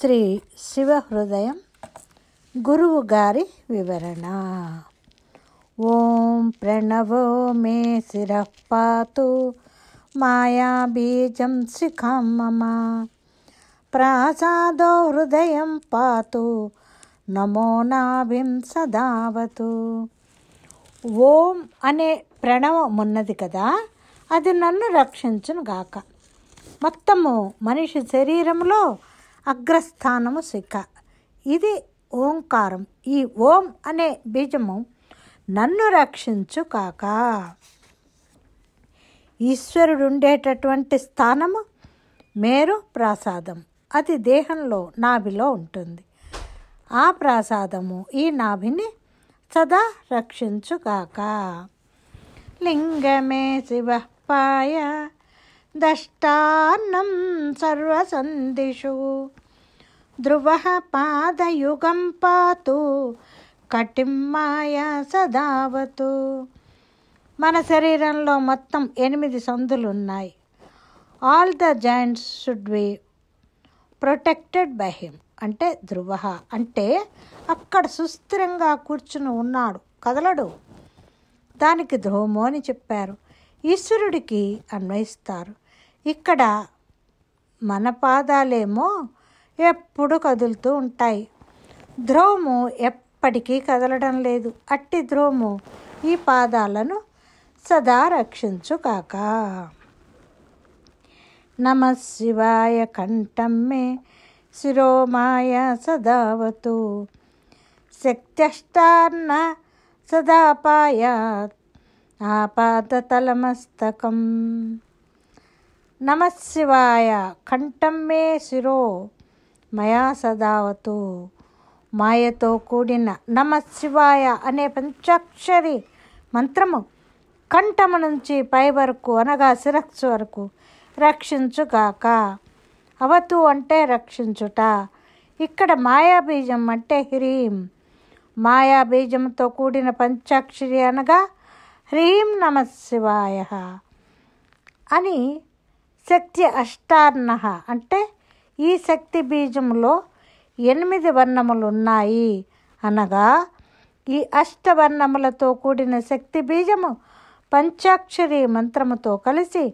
శ్రీ శివహృదయం గురువు గారి వివరణ ఓం ప్రణవో మే శిర పాతు మాయాబీజం శిఖాం మమ ప్రాసాదో హృదయం పాతు నమో నాభిం సదావతు ఓం అనే ప్రణవం ఉన్నది కదా అది నన్ను రక్షించును గాక మొత్తము మనిషి శరీరంలో అగ్రస్థానము శిఖ ఇది ఓంకారం ఈ ఓం అనే బీజము నన్ను రక్షించు కాక ఈశ్వరుడు ఉండేటటువంటి స్థానము మేరు ప్రాసాదం అది దేహంలో నాభిలో ఉంటుంది ఆ ప్రాసాదము ఈ నాభిని సదా రక్షించుగాక లింగమే శివ పాయ దష్టాన్నం సర్వసందిషు ధ్రువ పాదయుగం పాతు కటిం మాయ సదావతు మన శరీరంలో మొత్తం ఎనిమిది సందులు ఉన్నాయి all the joints should be protected by him అంటే ధ్రువ అంటే అక్కడ సుస్థిరంగా కూర్చుని ఉన్నాడు కదలడు దానికి ధ్రువము అని చెప్పారు ఈశ్వరుడికి అన్వయిస్తారు ఇక్కడ మన పాదాలేమో ఎప్పుడు కదులుతూ ఉంటాయి ధ్రువము ఎప్పటికీ కదలడం లేదు అట్టి ధ్రువము ఈ పాదాలను సదా రక్షించుకాక నమ శివాయ కంఠం మే శిరోమాయ సదావతు శక్త్యష్టాన్న సదాపాయాత్ ఆపాదతలమస్తకం నమశివాయ కంఠం మే శిరో మయా సదావతు మాయతో కూడిన నమశివాయ అనే పంచాక్షరి మంత్రము కంఠము నుంచి పై వరకు అనగా శిరస్సు వరకు రక్షించుగాక అవతు అంటే రక్షించుట ఇక్కడ మాయాబీజం అంటే హ్రీం మాయాబీజంతో కూడిన పంచాక్షరి అనగా హ్రీం నమశివాయ అని శక్తి అష్టాన్న అంటే ఈ శక్తి బీజంలో ఎనిమిది వర్ణములు ఉన్నాయి అనగా ఈ అష్టవర్ణములతో కూడిన శక్తి బీజము పంచాక్షరి మంత్రముతో కలిసి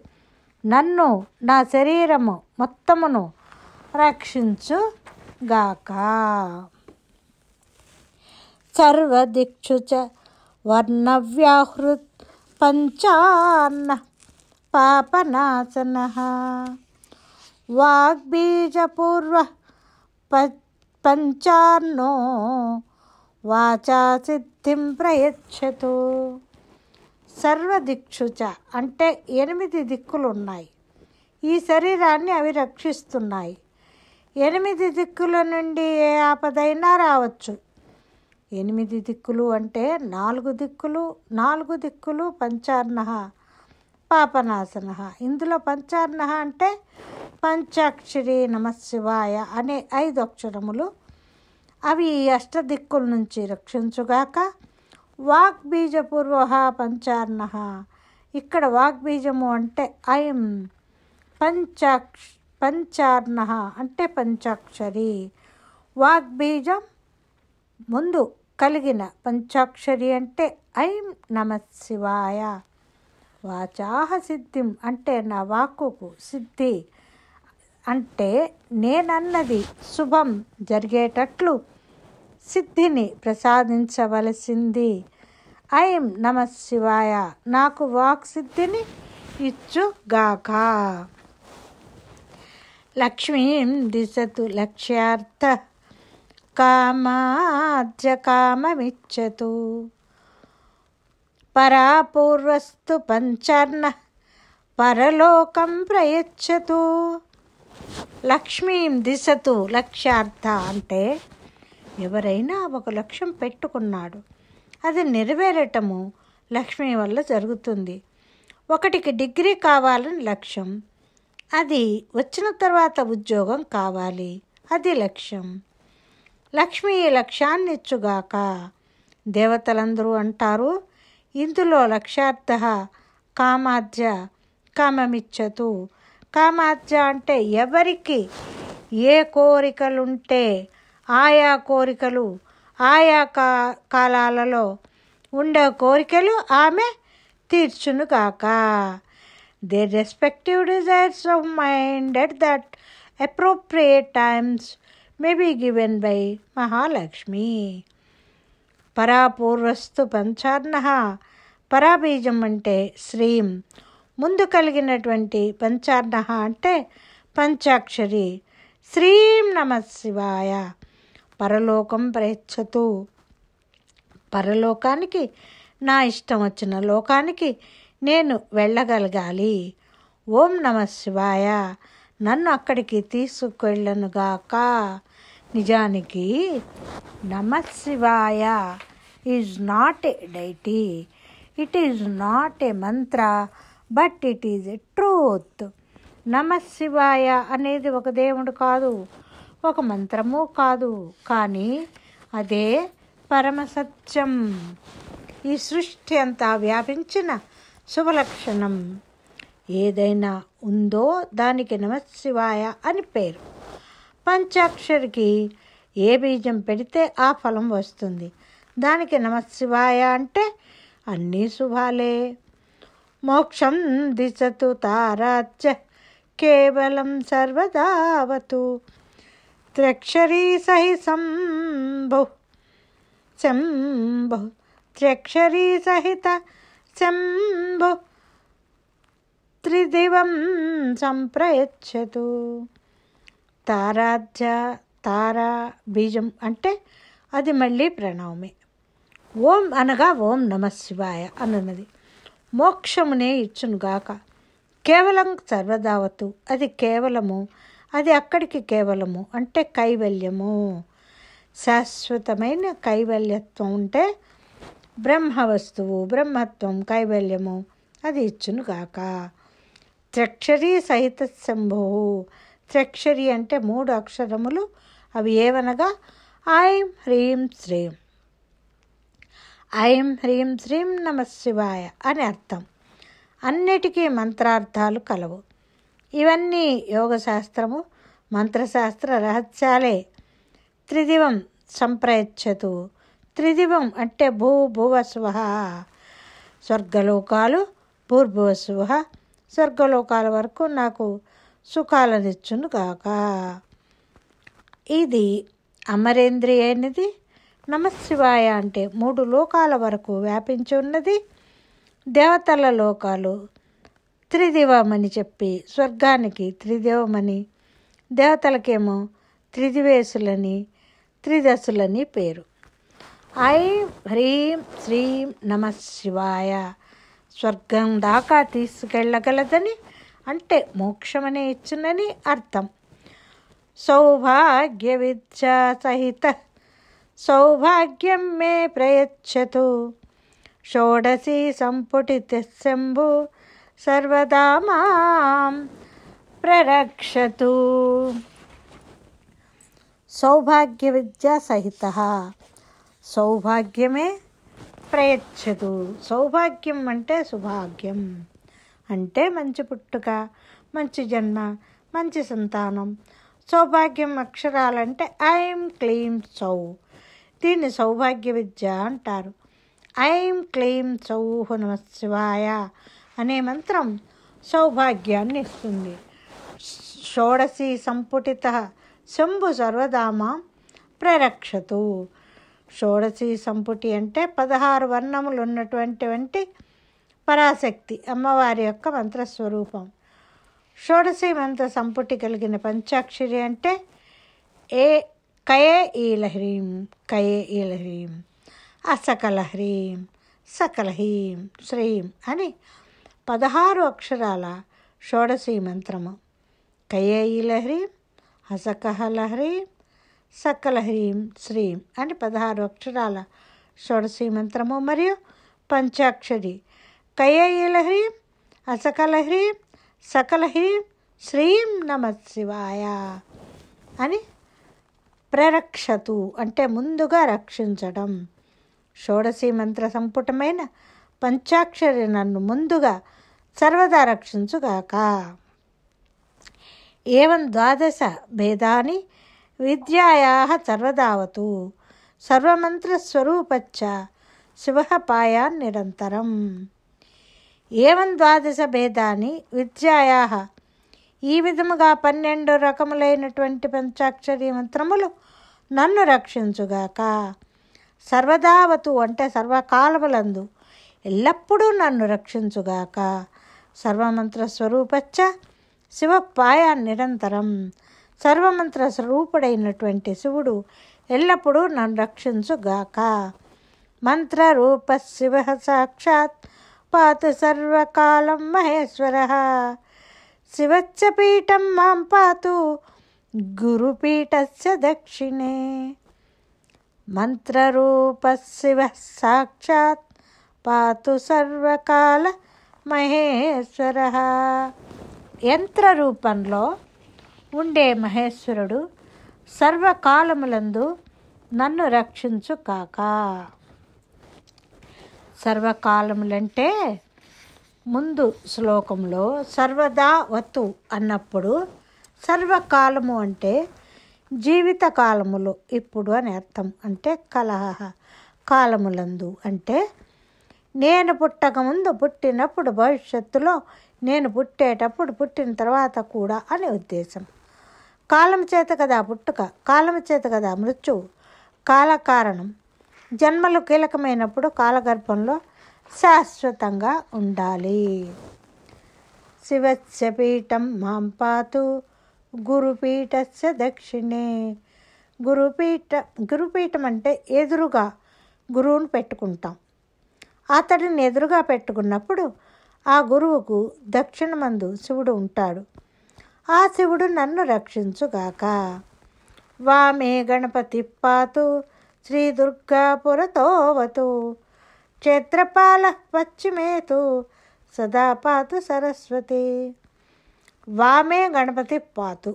నన్ను నా శరీరము మొత్తమును గాక సర్వదిక్షు చ వర్ణవ్యాహృత్ పంచాన్న పాపనాశన వాగ్బీజపూర్వ పంచాన్నో వాచా సిద్ధిం ప్రయచ్చతు సర్వదిక్షుచ అంటే ఎనిమిది దిక్కులు ఉన్నాయి ఈ శరీరాన్ని అవి రక్షిస్తున్నాయి ఎనిమిది దిక్కుల నుండి ఏ ఆపదైనా రావచ్చు ఎనిమిది దిక్కులు అంటే నాలుగు దిక్కులు నాలుగు దిక్కులు పంచాన్న పాపనాశన ఇందులో పంచార్ణ అంటే పంచాక్షరి నమశివాయ అనే ఐదు అక్షరములు అవి అష్టదిక్కుల నుంచి రక్షించుగాక వాగ్బీజపూర్వహ పంచార్ణ ఇక్కడ వాగ్బీజము అంటే ఐం పంచాక్ష పంచార్ణ అంటే పంచాక్షరి వాగ్బీజం ముందు కలిగిన పంచాక్షరి అంటే ఐం నమశివాయ వాచాహ సిద్ధిం అంటే నా వాక్కుకు సిద్ధి అంటే నేనన్నది శుభం జరిగేటట్లు సిద్ధిని ప్రసాదించవలసింది ఐం నమ శివాయ నాకు వాక్ సిద్ధిని ఇచ్చుగాక లక్ష్మీం దిశతు లక్ష్యార్థ కామాద్య కామమిచ్చతు పరాపూర్వస్తు పంచర్ణ పరలోకం ప్రయచ్చతు లక్ష్మీం దిశతు లక్ష్యార్థ అంటే ఎవరైనా ఒక లక్ష్యం పెట్టుకున్నాడు అది నెరవేరటము లక్ష్మి వల్ల జరుగుతుంది ఒకటికి డిగ్రీ కావాలని లక్ష్యం అది వచ్చిన తర్వాత ఉద్యోగం కావాలి అది లక్ష్యం లక్ష్మి లక్ష్యాన్నిచ్చుగాక దేవతలందరూ అంటారు ఇందులో లక్ష్యార్థ కామాధ్య కామమిచ్చతు కామాధ్య అంటే ఎవరికి ఏ కోరికలుంటే ఆయా కోరికలు ఆయా కా కాలాలలో ఉండే కోరికలు ఆమె తీర్చును కాక the respective desires of mind at that appropriate times may be given by Mahalakshmi పరాపూర్వస్థు పంచార్ణ పరాబీజం అంటే శ్రీం ముందు కలిగినటువంటి పంచార్ణ అంటే పంచాక్షరి శ్రీం నమ శివాయ పరలోకం ప్రేచ్చతు పరలోకానికి నా ఇష్టం వచ్చిన లోకానికి నేను వెళ్ళగలగాలి ఓం నమ శివాయ నన్ను అక్కడికి తీసుకెళ్ళనుగాక నిజానికి నమశివాయ is not a deity it is not a mantra but it is a truth నమశివాయ అనేది ఒక దేవుడు కాదు ఒక మంత్రము కాదు కానీ అదే పరమసత్యం ఈ సృష్టి అంతా వ్యాపించిన శుభలక్షణం ఏదైనా ఉందో దానికి నమశివాయ అని పేరు పంచాక్షరికి ఏ బీజం పెడితే ఆ ఫలం వస్తుంది దానికి నమశివాయ అంటే అన్నీ శుభాలే మోక్షం దిశతు తారాచ కేవలం సర్వదావతు త్రక్షరీ సహి శంభు శంభు త్రక్షరీ సహిత శంభు త్రిదివం సంప్రయచ్చతు తారాధ్య తారా బీజం అంటే అది మళ్ళీ ప్రణవమే ఓం అనగా ఓం నమ శివాయ అన్నది మోక్షమునే ఇచ్చునుగాక కేవలం సర్వదావతు అది కేవలము అది అక్కడికి కేవలము అంటే కైవల్యము శాశ్వతమైన కైవల్యత్వం ఉంటే బ్రహ్మ వస్తువు బ్రహ్మత్వం కైవల్యము అది ఇచ్చునుగాక త్రక్షరీ సహిత శంభో త్రక్షరి అంటే మూడు అక్షరములు అవి ఏవనగా ఐం హ్రీం శ్రీం ఐం హ్రీం శ్రీం నమ శివాయ అని అర్థం అన్నిటికీ మంత్రార్థాలు కలవు ఇవన్నీ యోగశాస్త్రము మంత్రశాస్త్ర రహస్యాలే త్రిదివం సంప్రయచ్చతు త్రిదివం అంటే భూ భువస్వ స్వర్గలోకాలు భూర్భువస్వ స్వర్గలోకాల వరకు నాకు సుఖాలనిచ్చును గాక ఇది అమరేంద్రియ అయినది నమశివాయ అంటే మూడు లోకాల వరకు వ్యాపించి ఉన్నది దేవతల లోకాలు త్రిదివమని చెప్పి స్వర్గానికి త్రిదేవమని దేవతలకేమో త్రిదివేశులని త్రిదశులని పేరు ఐ హ్రీం శ్రీం నమ శివాయ స్వర్గం దాకా తీసుకెళ్ళగలదని అంటే మోక్షమనే ఇచ్చునని అర్థం సౌభాగ్య విద్యా సహిత సౌభాగ్యం మే ప్రయచ్చతు షోడసి సంపుటి సంపుటితశంభు సర్వదా మాం ప్రరక్షతు సౌభాగ్య విద్యా సహిత సౌభాగ్యమే ప్రయచ్చదు సౌభాగ్యం అంటే సుభాగ్యం అంటే మంచి పుట్టుక మంచి జన్మ మంచి సంతానం సౌభాగ్యం అక్షరాలంటే ఐఎమ్ క్లీం సౌ దీన్ని సౌభాగ్య విద్య అంటారు ఐం క్లీం సౌ శివాయ అనే మంత్రం సౌభాగ్యాన్ని ఇస్తుంది షోడశి సంపుటిత శంభు సర్వధామ ప్రరక్షతు షోడశి సంపుటి అంటే పదహారు వర్ణములు ఉన్నటువంటి పరాశక్తి అమ్మవారి యొక్క మంత్రస్వరూపం షోడశీ మంత్ర సంపుటి కలిగిన పంచాక్షరి అంటే ఏ కయే ఈల హ్రీం కయే ఈల హ్రీం అసకల హ్రీం సకల హీం శ్రీం అని పదహారు అక్షరాల షోడశీ మంత్రము కయే ఈల హ్రీం అసకహల హ్రీం సకల హ్రీం శ్రీం అని పదహారు అక్షరాల షోడశీ మంత్రము మరియు పంచాక్షరి కయ్యయ్య లహరి సకలహి శ్రీం నమశివాయ అని ప్రరక్షతు అంటే ముందుగా రక్షించడం షోడశీ మంత్ర సంపుటమైన పంచాక్షరి నన్ను ముందుగా సర్వదా రక్షించుగాక ఏవం ద్వాదశ భేదాని విద్యాయా సర్వదావతు సర్వమంత్రస్వరూపచ్చ శివ పాయా నిరంతరం ఏవం ద్వాదశ భేదాన్ని విద్యాయా ఈ విధముగా పన్నెండు రకములైనటువంటి పంచాక్షరీ మంత్రములు నన్ను రక్షించుగాక సర్వదావతు అంటే సర్వకాలములందు ఎల్లప్పుడూ నన్ను రక్షించుగాక సర్వమంత్ర స్వరూపచ్చ శివపాయ నిరంతరం సర్వమంత్ర స్వరూపుడైనటువంటి శివుడు ఎల్లప్పుడూ నన్ను రక్షించుగాక మంత్రరూప శివ సాక్షాత్ పాతు సర్వకాలం మహేశ్వర శివచ్చ పీఠం మాం పాతు గురుపీఠస్య దక్షిణే మంత్రరూప శివ సాక్షాత్ పాతు సర్వకాల మహేశ్వర యంత్ర రూపంలో ఉండే మహేశ్వరుడు సర్వకాలములందు నన్ను రక్షించు కాక సర్వకాలములంటే ముందు శ్లోకంలో సర్వదా వత్తు అన్నప్పుడు సర్వకాలము అంటే జీవిత కాలములు ఇప్పుడు అని అర్థం అంటే కలహ కాలములందు అంటే నేను పుట్టక ముందు పుట్టినప్పుడు భవిష్యత్తులో నేను పుట్టేటప్పుడు పుట్టిన తర్వాత కూడా అనే ఉద్దేశం కాలం చేత కదా పుట్టుక కాలం చేత కదా మృత్యువు కాలకారణం జన్మలు కీలకమైనప్పుడు కాలగర్భంలో శాశ్వతంగా ఉండాలి శివస్య పీఠం మాం పాతు గురుపీఠస్య దక్షిణే గురుపీఠ గురుపీఠం అంటే ఎదురుగా గురువును పెట్టుకుంటాం అతడిని ఎదురుగా పెట్టుకున్నప్పుడు ఆ గురువుకు దక్షిణమందు శివుడు ఉంటాడు ఆ శివుడు నన్ను రక్షించుగాక వామే గణపతి పాతు శ్రీ దుర్గాపురతోవతు క్షేత్రపాల పశ్చిమేతు సదా పాతు సరస్వతి వామే గణపతి పాతు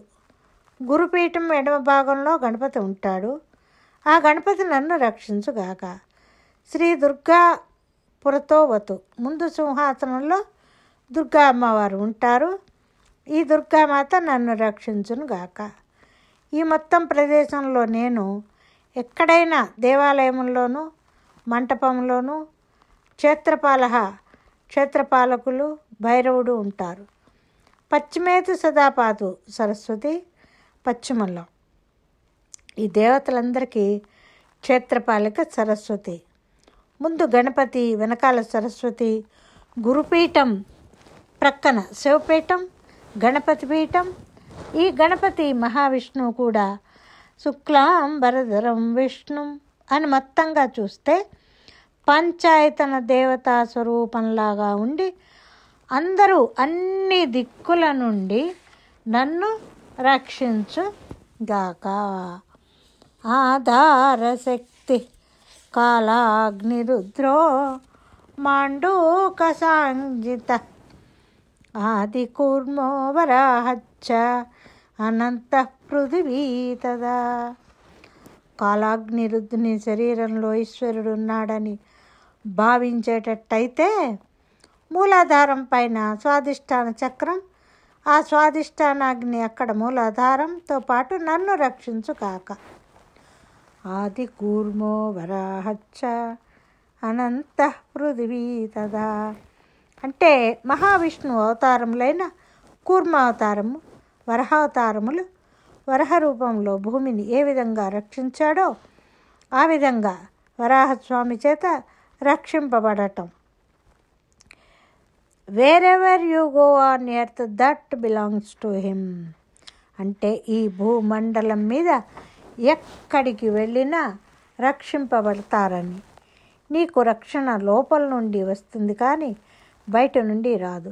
గురుపీఠం ఎడమ భాగంలో గణపతి ఉంటాడు ఆ గణపతి నన్ను రక్షించుగాక శ్రీ దుర్గా పురతోవతు ముందు సింహాసనంలో దుర్గా అమ్మవారు ఉంటారు ఈ దుర్గామాత నన్ను రక్షించును గాక ఈ మొత్తం ప్రదేశంలో నేను ఎక్కడైనా దేవాలయంలోనూ మంటపంలోనూ క్షేత్రపాలహ క్షేత్రపాలకులు భైరవుడు ఉంటారు పశ్చిమేతు సదాపాతు సరస్వతి పశ్చిమంలో ఈ దేవతలందరికీ క్షేత్రపాలిక సరస్వతి ముందు గణపతి వెనకాల సరస్వతి గురుపీఠం ప్రక్కన శివపీఠం గణపతి పీఠం ఈ గణపతి మహావిష్ణువు కూడా శుక్లాంబరధరం విష్ణు అని మొత్తంగా చూస్తే పంచాయతన దేవతా స్వరూపంలాగా ఉండి అందరూ అన్ని దిక్కుల నుండి నన్ను రక్షించుగాక శక్తి కాలాగ్నిరుద్రో మాండూకసాంజిత ఆదికూర్మో వరాహచ్చ అనంత పృథివీ తదా కాలాగ్నిరుద్ధుని శరీరంలో ఈశ్వరుడు ఉన్నాడని భావించేటట్టయితే మూలాధారం పైన స్వాధిష్టాన చక్రం ఆ స్వాధిష్టానాగ్ని అక్కడ మూలాధారంతో పాటు నన్ను రక్షించు కాక ఆది కూర్మో వరాహచ్చ అనంత పృథివీ తదా అంటే మహావిష్ణు అవతారములైన కూర్మావతారము అవతారము వరహావతారములు వరహ రూపంలో భూమిని ఏ విధంగా రక్షించాడో ఆ విధంగా వరాహస్వామి చేత రక్షింపబడటం wherever you go on earth that belongs to him అంటే ఈ భూమండలం మీద ఎక్కడికి వెళ్ళినా రక్షింపబడతారని నీకు రక్షణ లోపల నుండి వస్తుంది కానీ బయట నుండి రాదు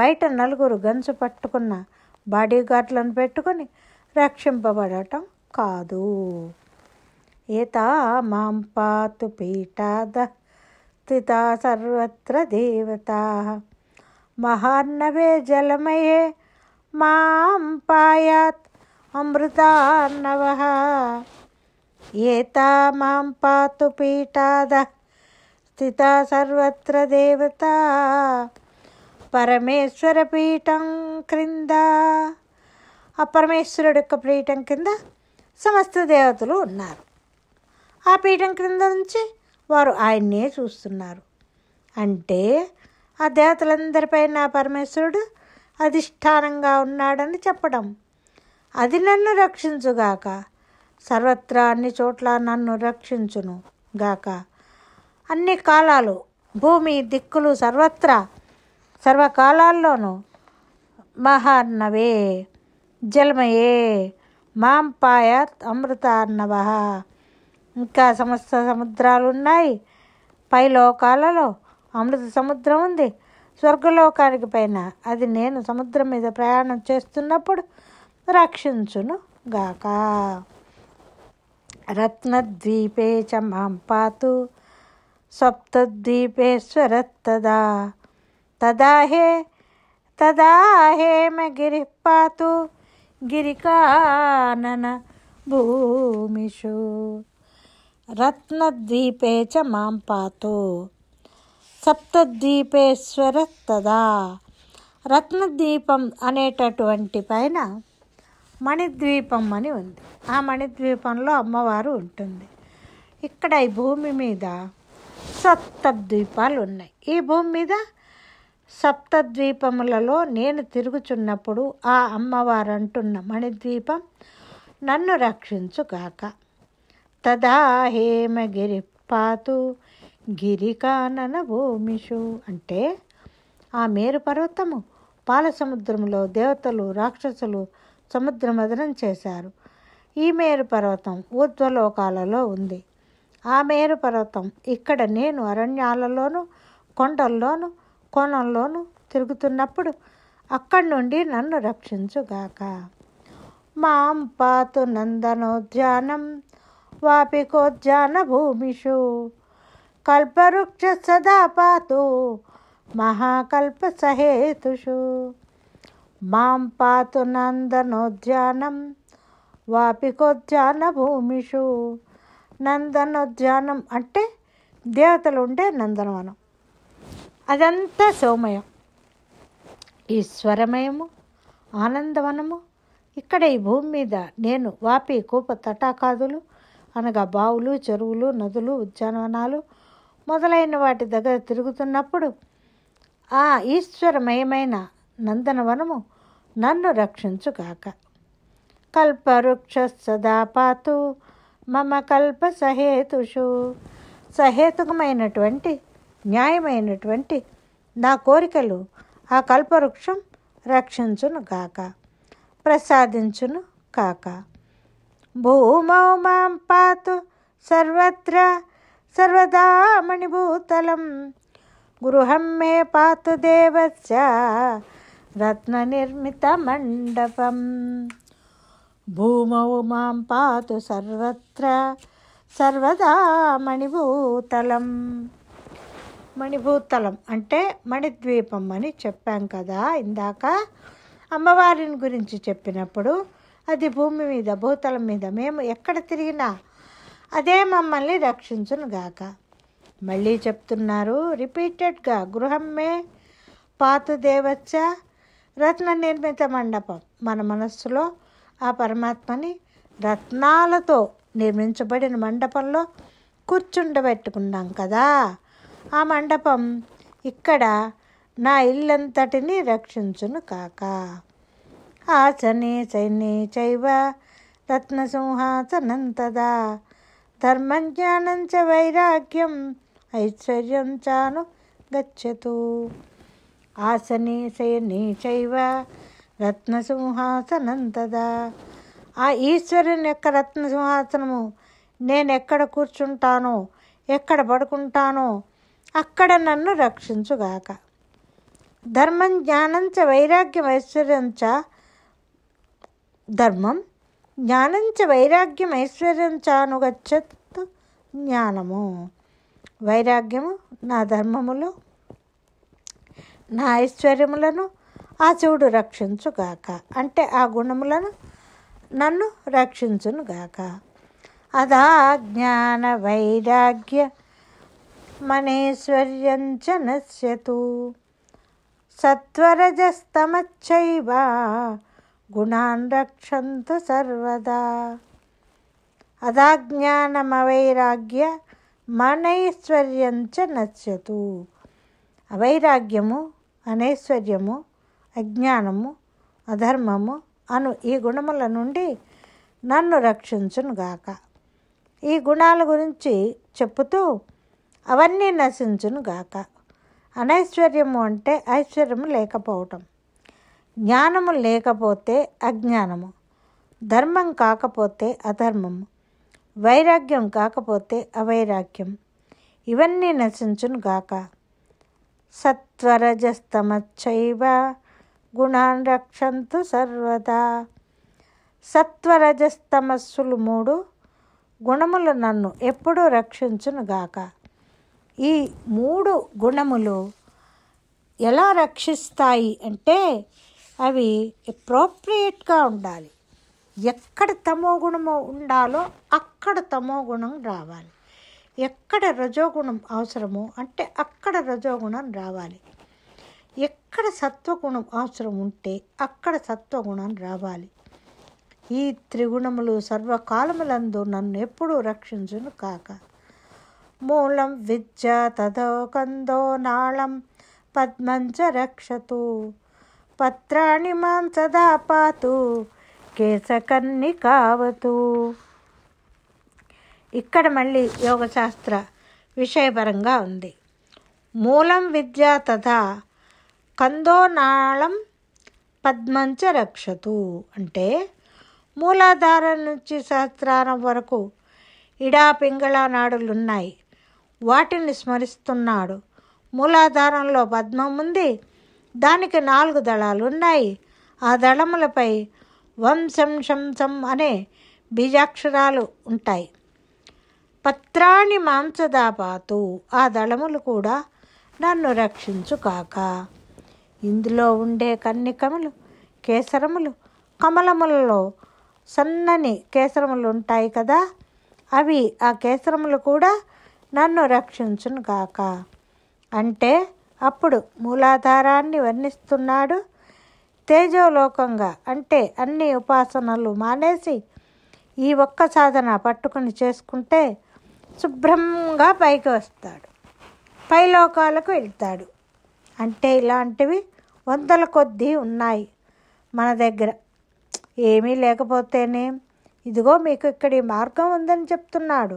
బయట నలుగురు గంజు పట్టుకున్న బాడీగార్డ్లను పెట్టుకొని రక్షింపబడటం కాదు ఏతా మాం పాతు పీఠాద స్థిత సర్వత్ర దేవత మహాన్నవే జలమయే మాం పాయాత్ అమృతాన్నవ ఏతా మాం పాతు పీఠాద స్థిత సర్వత్ర దేవతా పరమేశ్వర పీఠం క్రింద ఆ పరమేశ్వరుడు యొక్క పీఠం కింద సమస్త దేవతలు ఉన్నారు ఆ పీఠం క్రింద నుంచి వారు ఆయన్నే చూస్తున్నారు అంటే ఆ దేవతలందరిపైన పరమేశ్వరుడు అధిష్టానంగా ఉన్నాడని చెప్పడం అది నన్ను రక్షించుగాక సర్వత్రా అన్ని చోట్ల నన్ను రక్షించును గాక అన్ని కాలాలు భూమి దిక్కులు సర్వత్రా సర్వకాలాల్లోనూ మహాన్నవే జలమయే మాం పాయాత్ అమృతాన్నవ ఇంకా సమస్త సముద్రాలు ఉన్నాయి పై లోకాలలో అమృత సముద్రం ఉంది స్వర్గలోకానికి పైన అది నేను సముద్రం మీద ప్రయాణం చేస్తున్నప్పుడు రక్షించును గాక రత్నద్వీపే చ మాంపాతు సప్తద్వీపేశ్వరత్తదా తదాహే తదాహే తదా హేమ గిరి పాతు గిరికానన భూమిషు రత్నద్వీపే చ మాం పాతు సప్తద్వీపేశ్వర తదా రత్నద్వీపం అనేటటువంటి పైన మణిద్వీపం అని ఉంది ఆ మణిద్వీపంలో అమ్మవారు ఉంటుంది ఇక్కడ ఈ భూమి మీద సప్త ద్వీపాలు ఉన్నాయి ఈ భూమి మీద సప్తద్వీపములలో నేను తిరుగుచున్నప్పుడు ఆ అమ్మవారంటున్న మణిద్వీపం నన్ను రక్షించుగాక తదా హేమగిరి పాతు గిరికానన భూమిషు అంటే ఆ మేరు పర్వతము పాల సముద్రంలో దేవతలు రాక్షసులు సముద్రమదనం చేశారు ఈ మేరు పర్వతం ఊర్ధ్వలోకాలలో ఉంది ఆ మేరు పర్వతం ఇక్కడ నేను అరణ్యాలలోను కొండల్లోనూ కోణంలోనూ తిరుగుతున్నప్పుడు అక్కడి నుండి నన్ను రక్షించుగాక మాం పాతు నందనోద్యానం వాపికోద్యాన భూమిషు కల్పవృక్ష సదా పాతు మహాకల్ప సహేతుషు మాం పాతు నందనోద్యానం వాపికోద్యాన భూమిషు నందనోద్యానం అంటే దేవతలు ఉండే నందనవనం అదంతా సోమయం ఈ స్వరమయము ఆనందవనము ఇక్కడ ఈ భూమి మీద నేను వాపి కూప తటాకాదులు అనగా బావులు చెరువులు నదులు ఉద్యానవనాలు మొదలైన వాటి దగ్గర తిరుగుతున్నప్పుడు ఆ ఈశ్వరమయమైన నందనవనము నన్ను రక్షించుగాక కల్పవృక్ష సదా పాతు మమ కల్ప సహేతుషు సహేతుకమైనటువంటి న్యాయమైనటువంటి నా కోరికలు ఆ కల్పవృక్షం రక్షించును కాక ప్రసాదించును కాక భూమౌ మాం పాతు సర్వత్ర సర్వదా మణిభూతలం గృహం మే పాతు దేవస్య రత్న నిర్మిత మండపం భూమౌ మాం పాతు సర్వత్ర సర్వదా మణిభూతలం మణిభూతలం అంటే మణిద్వీపం అని చెప్పాం కదా ఇందాక అమ్మవారిని గురించి చెప్పినప్పుడు అది భూమి మీద భూతలం మీద మేము ఎక్కడ తిరిగినా అదే మమ్మల్ని రక్షించును గాక మళ్ళీ చెప్తున్నారు రిపీటెడ్గా గృహమే పాతు దేవచ్చ రత్న నిర్మిత మండపం మన మనస్సులో ఆ పరమాత్మని రత్నాలతో నిర్మించబడిన మండపంలో కూర్చుండబెట్టుకున్నాం కదా ఆ మండపం ఇక్కడ నా ఇల్లంతటిని రక్షించును కాక ఆచనే చైనే చైవ రత్నసింహాసనం తదా ధర్మజ్ఞానం చ వైరాగ్యం ఐశ్వర్యం చాను గచ్చతు ఆసనే శయనే చైవ రత్నసింహాసనంతదా ఆ ఈశ్వరుని యొక్క రత్నసింహాసనము నేను ఎక్కడ కూర్చుంటానో ఎక్కడ పడుకుంటానో అక్కడ నన్ను రక్షించుగాక ధర్మం జ్ఞానంచ వైరాగ్యం ఐశ్వర్యంచ ధర్మం జ్ఞానంచ వైరాగ్యం ఐశ్వర్యం అనుగచ్చత్ జ్ఞానము వైరాగ్యము నా ధర్మములు నా ఐశ్వర్యములను ఆ శివుడు రక్షించుగాక అంటే ఆ గుణములను నన్ను రక్షించునుగాక అదా జ్ఞాన వైరాగ్య आत्मनेश्वर्यं च नश्यतु सत्वरजस्तमच्चैव गुणान् रक्षन्तु सर्वदा అదాజ్ఞానమవైరాగ్య మనైశ్వర్యం చ నశ్యతు అవైరాగ్యము అనైశ్వర్యము అజ్ఞానము అధర్మము అను ఈ గుణముల నుండి నన్ను రక్షించునుగాక ఈ గుణాల గురించి చెప్పుతూ అవన్నీ నశించును గాక అనైశ్వర్యము అంటే ఐశ్వర్యము లేకపోవటం జ్ఞానము లేకపోతే అజ్ఞానము ధర్మం కాకపోతే అధర్మము వైరాగ్యం కాకపోతే అవైరాగ్యం ఇవన్నీ నశించును గాక సత్వరజస్తమచ్చైవ గుణాన్ రక్షంతు సర్వదా సత్వరజస్తమస్సులు మూడు గుణములు నన్ను ఎప్పుడూ రక్షించునుగాక ఈ మూడు గుణములు ఎలా రక్షిస్తాయి అంటే అవి అప్రోప్రియేట్గా ఉండాలి ఎక్కడ తమో గుణము ఉండాలో అక్కడ తమో గుణం రావాలి ఎక్కడ రజోగుణం అవసరమో అంటే అక్కడ రజోగుణం రావాలి ఎక్కడ సత్వగుణం అవసరం ఉంటే అక్కడ సత్వగుణం రావాలి ఈ త్రిగుణములు సర్వకాలములందు నన్ను ఎప్పుడూ రక్షించును కాక మూలం విద్య తదో కందో నాళం పద్మంచ రక్షతు పత్రాణి మాం సదా పాతు కేశకన్ని కావతు ఇక్కడ మళ్ళీ యోగశాస్త్ర విషయపరంగా ఉంది మూలం విద్య తథా కందోనాళం పద్మంచ రక్షతు అంటే మూలాధారం నుంచి సహస్రానం వరకు ఇడా పింగళ నాడులున్నాయి వాటిని స్మరిస్తున్నాడు మూలాధారంలో పద్మం ఉంది దానికి నాలుగు దళాలు ఉన్నాయి ఆ దళములపై వంశం శంసం అనే బీజాక్షరాలు ఉంటాయి పత్రాణి మాంసదాపాతు ఆ దళములు కూడా నన్ను రక్షించు కాక ఇందులో ఉండే కన్నికములు కేసరములు కమలములలో సన్నని కేసరములు ఉంటాయి కదా అవి ఆ కేసరములు కూడా నన్ను రక్షించును గాక అంటే అప్పుడు మూలాధారాన్ని వర్ణిస్తున్నాడు తేజోలోకంగా అంటే అన్ని ఉపాసనలు మానేసి ఈ ఒక్క సాధన పట్టుకుని చేసుకుంటే శుభ్రంగా పైకి వస్తాడు పైలోకాలకు వెళ్తాడు అంటే ఇలాంటివి వందల కొద్దీ ఉన్నాయి మన దగ్గర ఏమీ లేకపోతేనే ఇదిగో మీకు ఇక్కడ ఈ మార్గం ఉందని చెప్తున్నాడు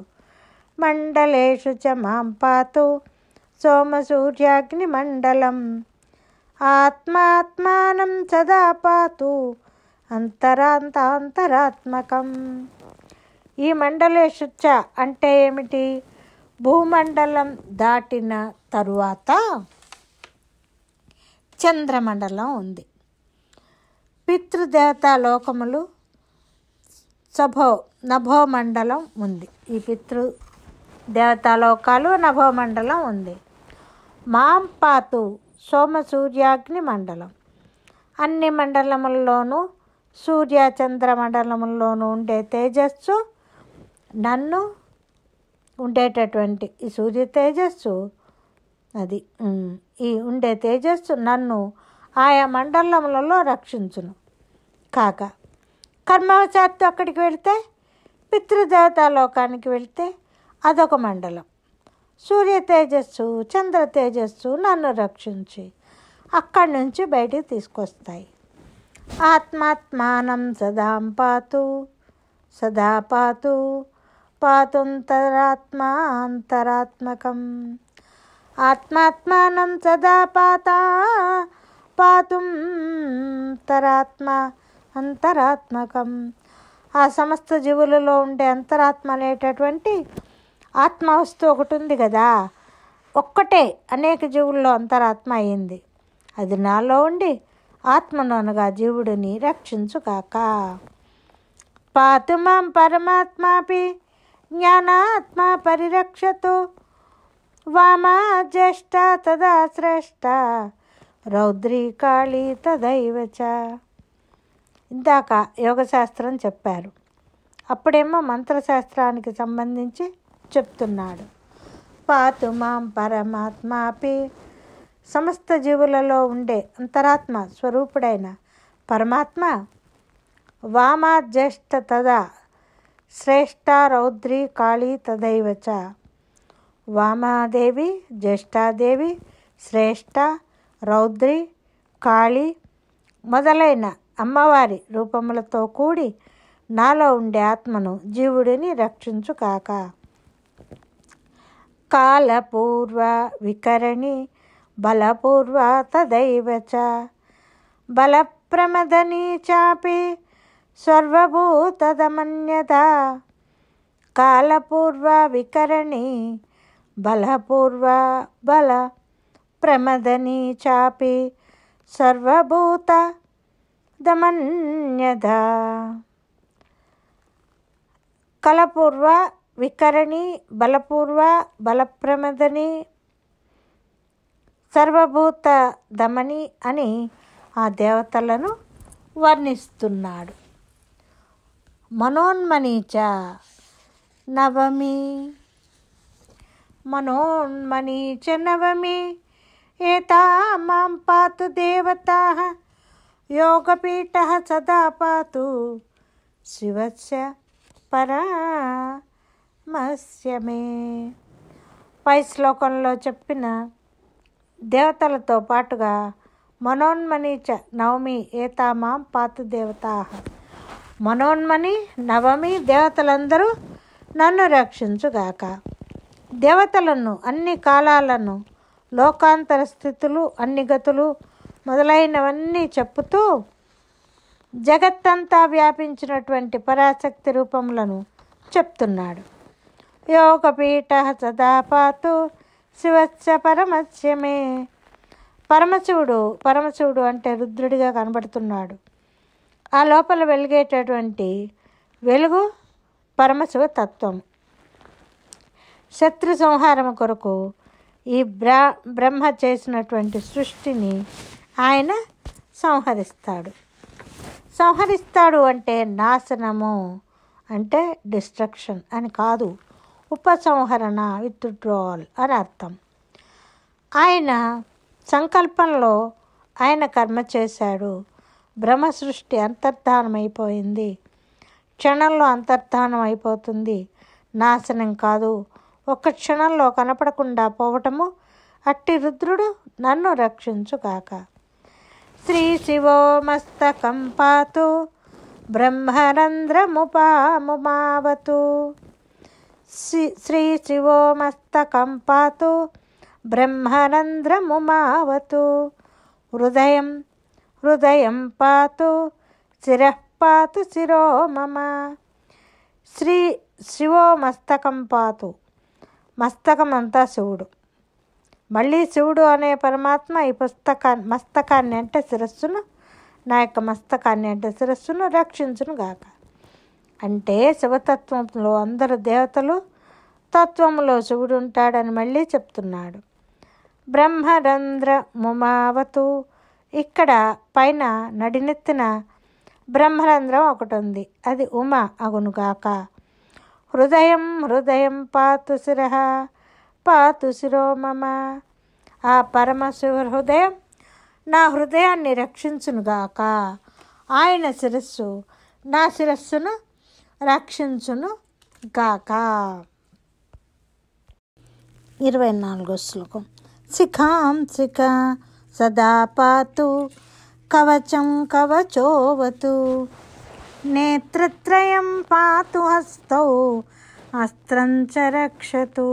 మండలేషు చ మాం పాతు సోమసూర్యాగ్నిమండలం ఆత్మాత్మానం సదా పాతు అంతరాంతాంతరాత్మకం ఈ మండలేషు చ అంటే ఏమిటి భూమండలం దాటిన తరువాత చంద్రమండలం ఉంది పితృదేవతా లోకములు సభో నభోమండలం ఉంది ఈ పితృ దేవతాలోకాలు నభోమండలం ఉంది మాంపాతు సోమ సూర్యాగ్ని మండలం అన్ని మండలముల్లోనూ సూర్య చంద్ర మండలముల్లోనూ ఉండే తేజస్సు నన్ను ఉండేటటువంటి ఈ సూర్య తేజస్సు అది ఈ ఉండే తేజస్సు నన్ను ఆయా మండలములలో రక్షించును కాక కర్మవశాత్తు అక్కడికి వెళితే పితృదేవతా లోకానికి వెళితే అదొక మండలం సూర్య తేజస్సు చంద్ర తేజస్సు నన్ను రక్షించి అక్కడి నుంచి బయటికి తీసుకొస్తాయి ఆత్మాత్మానం సదా పాతు సదా పాతు పాతుంతరాత్మాంతరాత్మకం ఆత్మాత్మానం సదా పాత పాతుం తరాత్మ అంతరాత్మకం ఆ సమస్త జీవులలో ఉండే అంతరాత్మ అనేటటువంటి ఆత్మవస్తు ఒకటి ఉంది కదా ఒక్కటే అనేక జీవుల్లో అంతరాత్మ అయింది అది నాలో ఉండి ఆత్మను అనగా జీవుడిని రక్షించుగాక పాతు పరమాత్మాపి జ్ఞానాత్మ పరిరక్షతు వామా జ్యేష్ఠ తదా శ్రేష్ట రౌద్రీ కాళీ తదైవచ ఇందాక యోగశాస్త్రం చెప్పారు అప్పుడేమో మంత్రశాస్త్రానికి సంబంధించి చెప్తున్నాడు పాతు మాం పరమాత్మాపి సమస్త జీవులలో ఉండే అంతరాత్మ స్వరూపుడైన పరమాత్మ వామా జ్యేష్ఠ తదా శ్రేష్ఠ రౌద్రి కాళీ తదైవచ వామాదేవి జ్యేష్ఠాదేవి శ్రేష్ఠ రౌద్రి కాళీ మొదలైన అమ్మవారి రూపములతో కూడి నాలో ఉండే ఆత్మను జీవుడిని రక్షించుకాక కాలపూర్వ వికరణి బలపూర్వ తదైవ చ బలప్రమదని చాపి సర్వభూతదమన్యత కాలపూర్వ వికరణి బలపూర్వ బల ప్రమదని చాపి సర్వభూత దమన్యద కలపూర్వ వికరణి బలపూర్వ బలప్రమదని సర్వభూత దమని అని ఆ దేవతలను వర్ణిస్తున్నాడు మనోన్మణీచ నవమి మనోన్మణి చ నవమి ఏతా మాం పాతు దేవతా యోగపీఠ సదా పాతు శివస్య పరా మత్స్యమే పై శ్లోకంలో చెప్పిన దేవతలతో పాటుగా మనోన్మణి చ నవమి ఏతామాం పాతు దేవతా మనోన్మణి నవమి దేవతలందరూ నన్ను రక్షించుగాక దేవతలను అన్ని కాలాలను లోకాంతర స్థితులు అన్ని గతులు మొదలైనవన్నీ చెప్పుతూ జగత్తంతా వ్యాపించినటువంటి పరాశక్తి రూపములను చెప్తున్నాడు యోగపీఠ సదా పాతు శివచ్చ పరమశ్యమే పరమశివుడు పరమశివుడు అంటే రుద్రుడిగా కనబడుతున్నాడు ఆ లోపల వెలిగేటటువంటి వెలుగు పరమశివ తత్వం శత్రు సంహారం కొరకు ఈ బ్రా బ్రహ్మ చేసినటువంటి సృష్టిని ఆయన సంహరిస్తాడు సంహరిస్తాడు అంటే నాశనము అంటే డిస్ట్రక్షన్ అని కాదు ఉపసంహరణ విత్డ్రాల్ అని అర్థం ఆయన సంకల్పంలో ఆయన కర్మ చేశాడు భ్రమ సృష్టి అంతర్ధానం అయిపోయింది క్షణంలో అంతర్ధానం అయిపోతుంది నాశనం కాదు ఒక్క క్షణంలో కనపడకుండా పోవటము అట్టి రుద్రుడు నన్ను రక్షించుగాక శ్రీ శివోమస్తకం పాతు మావతు శ్రీ శ్రీశివోమస్తకం పాతు బ్రహ్మరంధ్రముమావతు హృదయం హృదయం పాతు శిరః పాతు శిరో మమ శ్రీ శివో మస్తకం పాతు మస్తకం అంతా శివుడు మళ్ళీ శివుడు అనే పరమాత్మ ఈ పుస్తకాన్ని మస్తకాన్ని అంటే శిరస్సును నా యొక్క మస్తకాన్ని అంటే శిరస్సును రక్షించును గాక అంటే శివతత్వంలో అందరు దేవతలు తత్వంలో శివుడు ఉంటాడని మళ్ళీ చెప్తున్నాడు బ్రహ్మరంధ్ర ముమావతు ఇక్కడ పైన నడినెత్తిన బ్రహ్మరంధ్రం ఒకటి ఉంది అది ఉమ అగునుగాక హృదయం హృదయం పాతు శిరహ పాతు శిరో మమ ఆ పరమశివ హృదయం నా హృదయాన్ని రక్షించునుగాక ఆయన శిరస్సు నా శిరస్సును రక్షించును గాక ఇరవై నాలుగో శ్లోకం శిఖాం శిఖ సదా పాతు కవచం కవచోవతు నేత్రత్రయం పాతు హస్తౌ అస్త్రం చ రక్షతు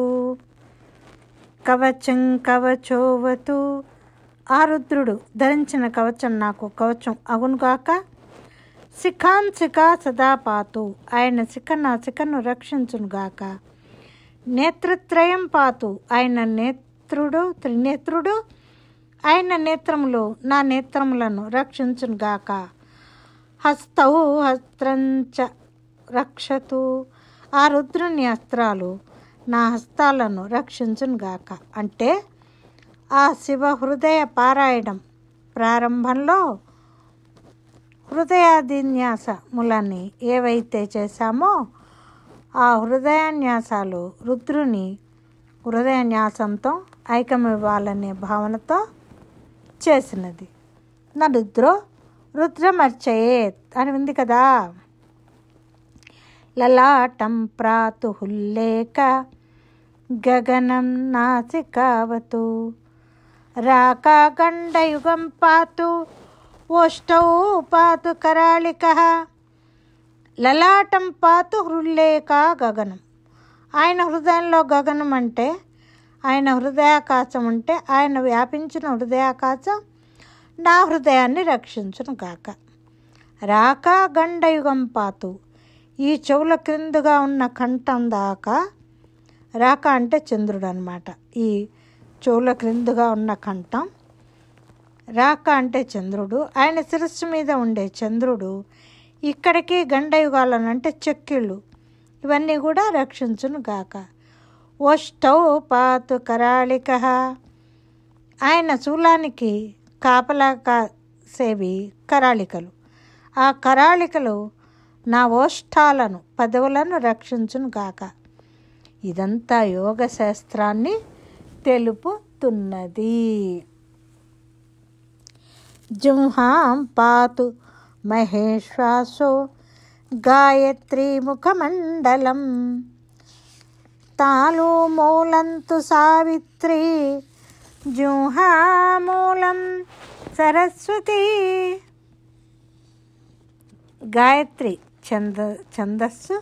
కవచం కవచోవతు ఆరుద్రుడు ధరించిన కవచం నాకు కవచం అగునుగాక శిఖాంశిక సదాపాతు ఆయన శిఖ నా శిఖను రక్షించునుగాక నేత్రత్రయం పాతు ఆయన నేత్రుడు త్రినేత్రుడు ఆయన నేత్రములు నా నేత్రములను రక్షించునుగాక హస్తౌ హస్త్రంచ రక్షతు ఆ రుద్రుని అస్త్రాలు నా హస్తాలను రక్షించునుగాక అంటే ఆ శివ హృదయ పారాయణం ప్రారంభంలో హృదయాధిన్యాసములని ఏవైతే చేశామో ఆ హృదయాన్యాసాలు రుద్రుని హృదయన్యాసంతో ఐకమివ్వాలనే భావనతో చేసినది నా రుద్రో రుద్రమర్చయేత్ అని ఉంది కదా లలాటం ప్రాతుహుల్లేక గగనం నాసి రాకా రాకాగండయుగం పాతు ఓష్టౌ పాతు కరాళిక లలాటం పాతు హృల్లేక గగనం ఆయన హృదయంలో గగనం అంటే ఆయన హృదయాకాశం అంటే ఆయన వ్యాపించిన హృదయాకాశం నా హృదయాన్ని రక్షించును కాక రాక గండయుగం పాతు ఈ చెవుల క్రిందుగా ఉన్న కంఠం దాకా రాక అంటే చంద్రుడు అనమాట ఈ చెవుల క్రిందుగా ఉన్న కంఠం రాక అంటే చంద్రుడు ఆయన శిరస్సు మీద ఉండే చంద్రుడు ఇక్కడికి గండయుగాలను అంటే చెక్కిళ్ళు ఇవన్నీ కూడా రక్షించును గాక ఓష్టౌ పాతు కరాళిక ఆయన శూలానికి కాపలా కాసేవి కరాళికలు ఆ కరాళికలు నా ఓష్టాలను పదవులను రక్షించును గాక ఇదంతా యోగ శాస్త్రాన్ని తెలుపుతున్నది జుంహాం పాతు మహేశ్వాసో ముఖమండలం తాలు మూలంతు సావిత్రి జుంహామూలం సరస్వతి గాయత్రి చంద ఛందస్సు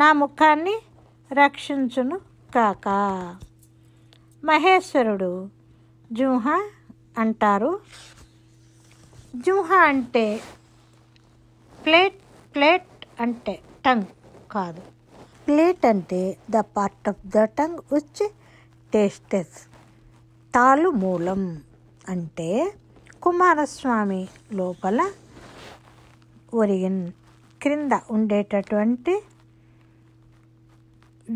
నా ముఖాన్ని రక్షించును కాక మహేశ్వరుడు జుంహ అంటారు జుంహా అంటే ప్లేట్ ప్లేట్ అంటే టంగ్ కాదు ప్లేట్ అంటే the part of the tongue which tastes తాలు మూలం అంటే కుమారస్వామి లోపల ఒరిగిన్ క్రింద ఉండేటటువంటి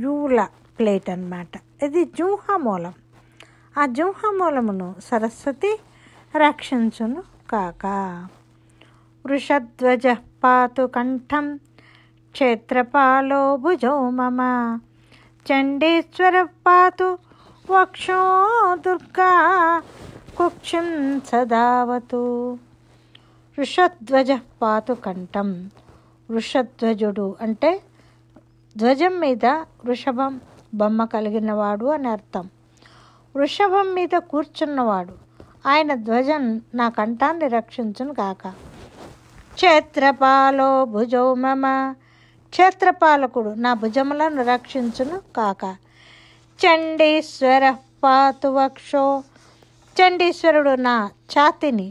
యూల ప్లేట్ అనమాట ఇది జూహ మూలం ఆ జూహ మూలమును సరస్వతి రక్షించును కాక వృషధ్వజ పాతు కంఠం క్షేత్రపాలో భుజో మమ చండీశ్వర పాతు వక్షో దుర్గా కుక్షిం సదావతు వృషధ్వజ పాతు కంఠం వృషధ్వజుడు అంటే ధ్వజం మీద వృషభం బొమ్మ కలిగినవాడు అని అర్థం వృషభం మీద కూర్చున్నవాడు ఆయన ధ్వజం నా కంఠాన్ని రక్షించును కాక క్షేత్రపాలో భుజౌ మమ క్షేత్రపాలకుడు నా భుజములను రక్షించును కాక చండీశ్వర పాతు వక్షో చండీశ్వరుడు నా ఛాతిని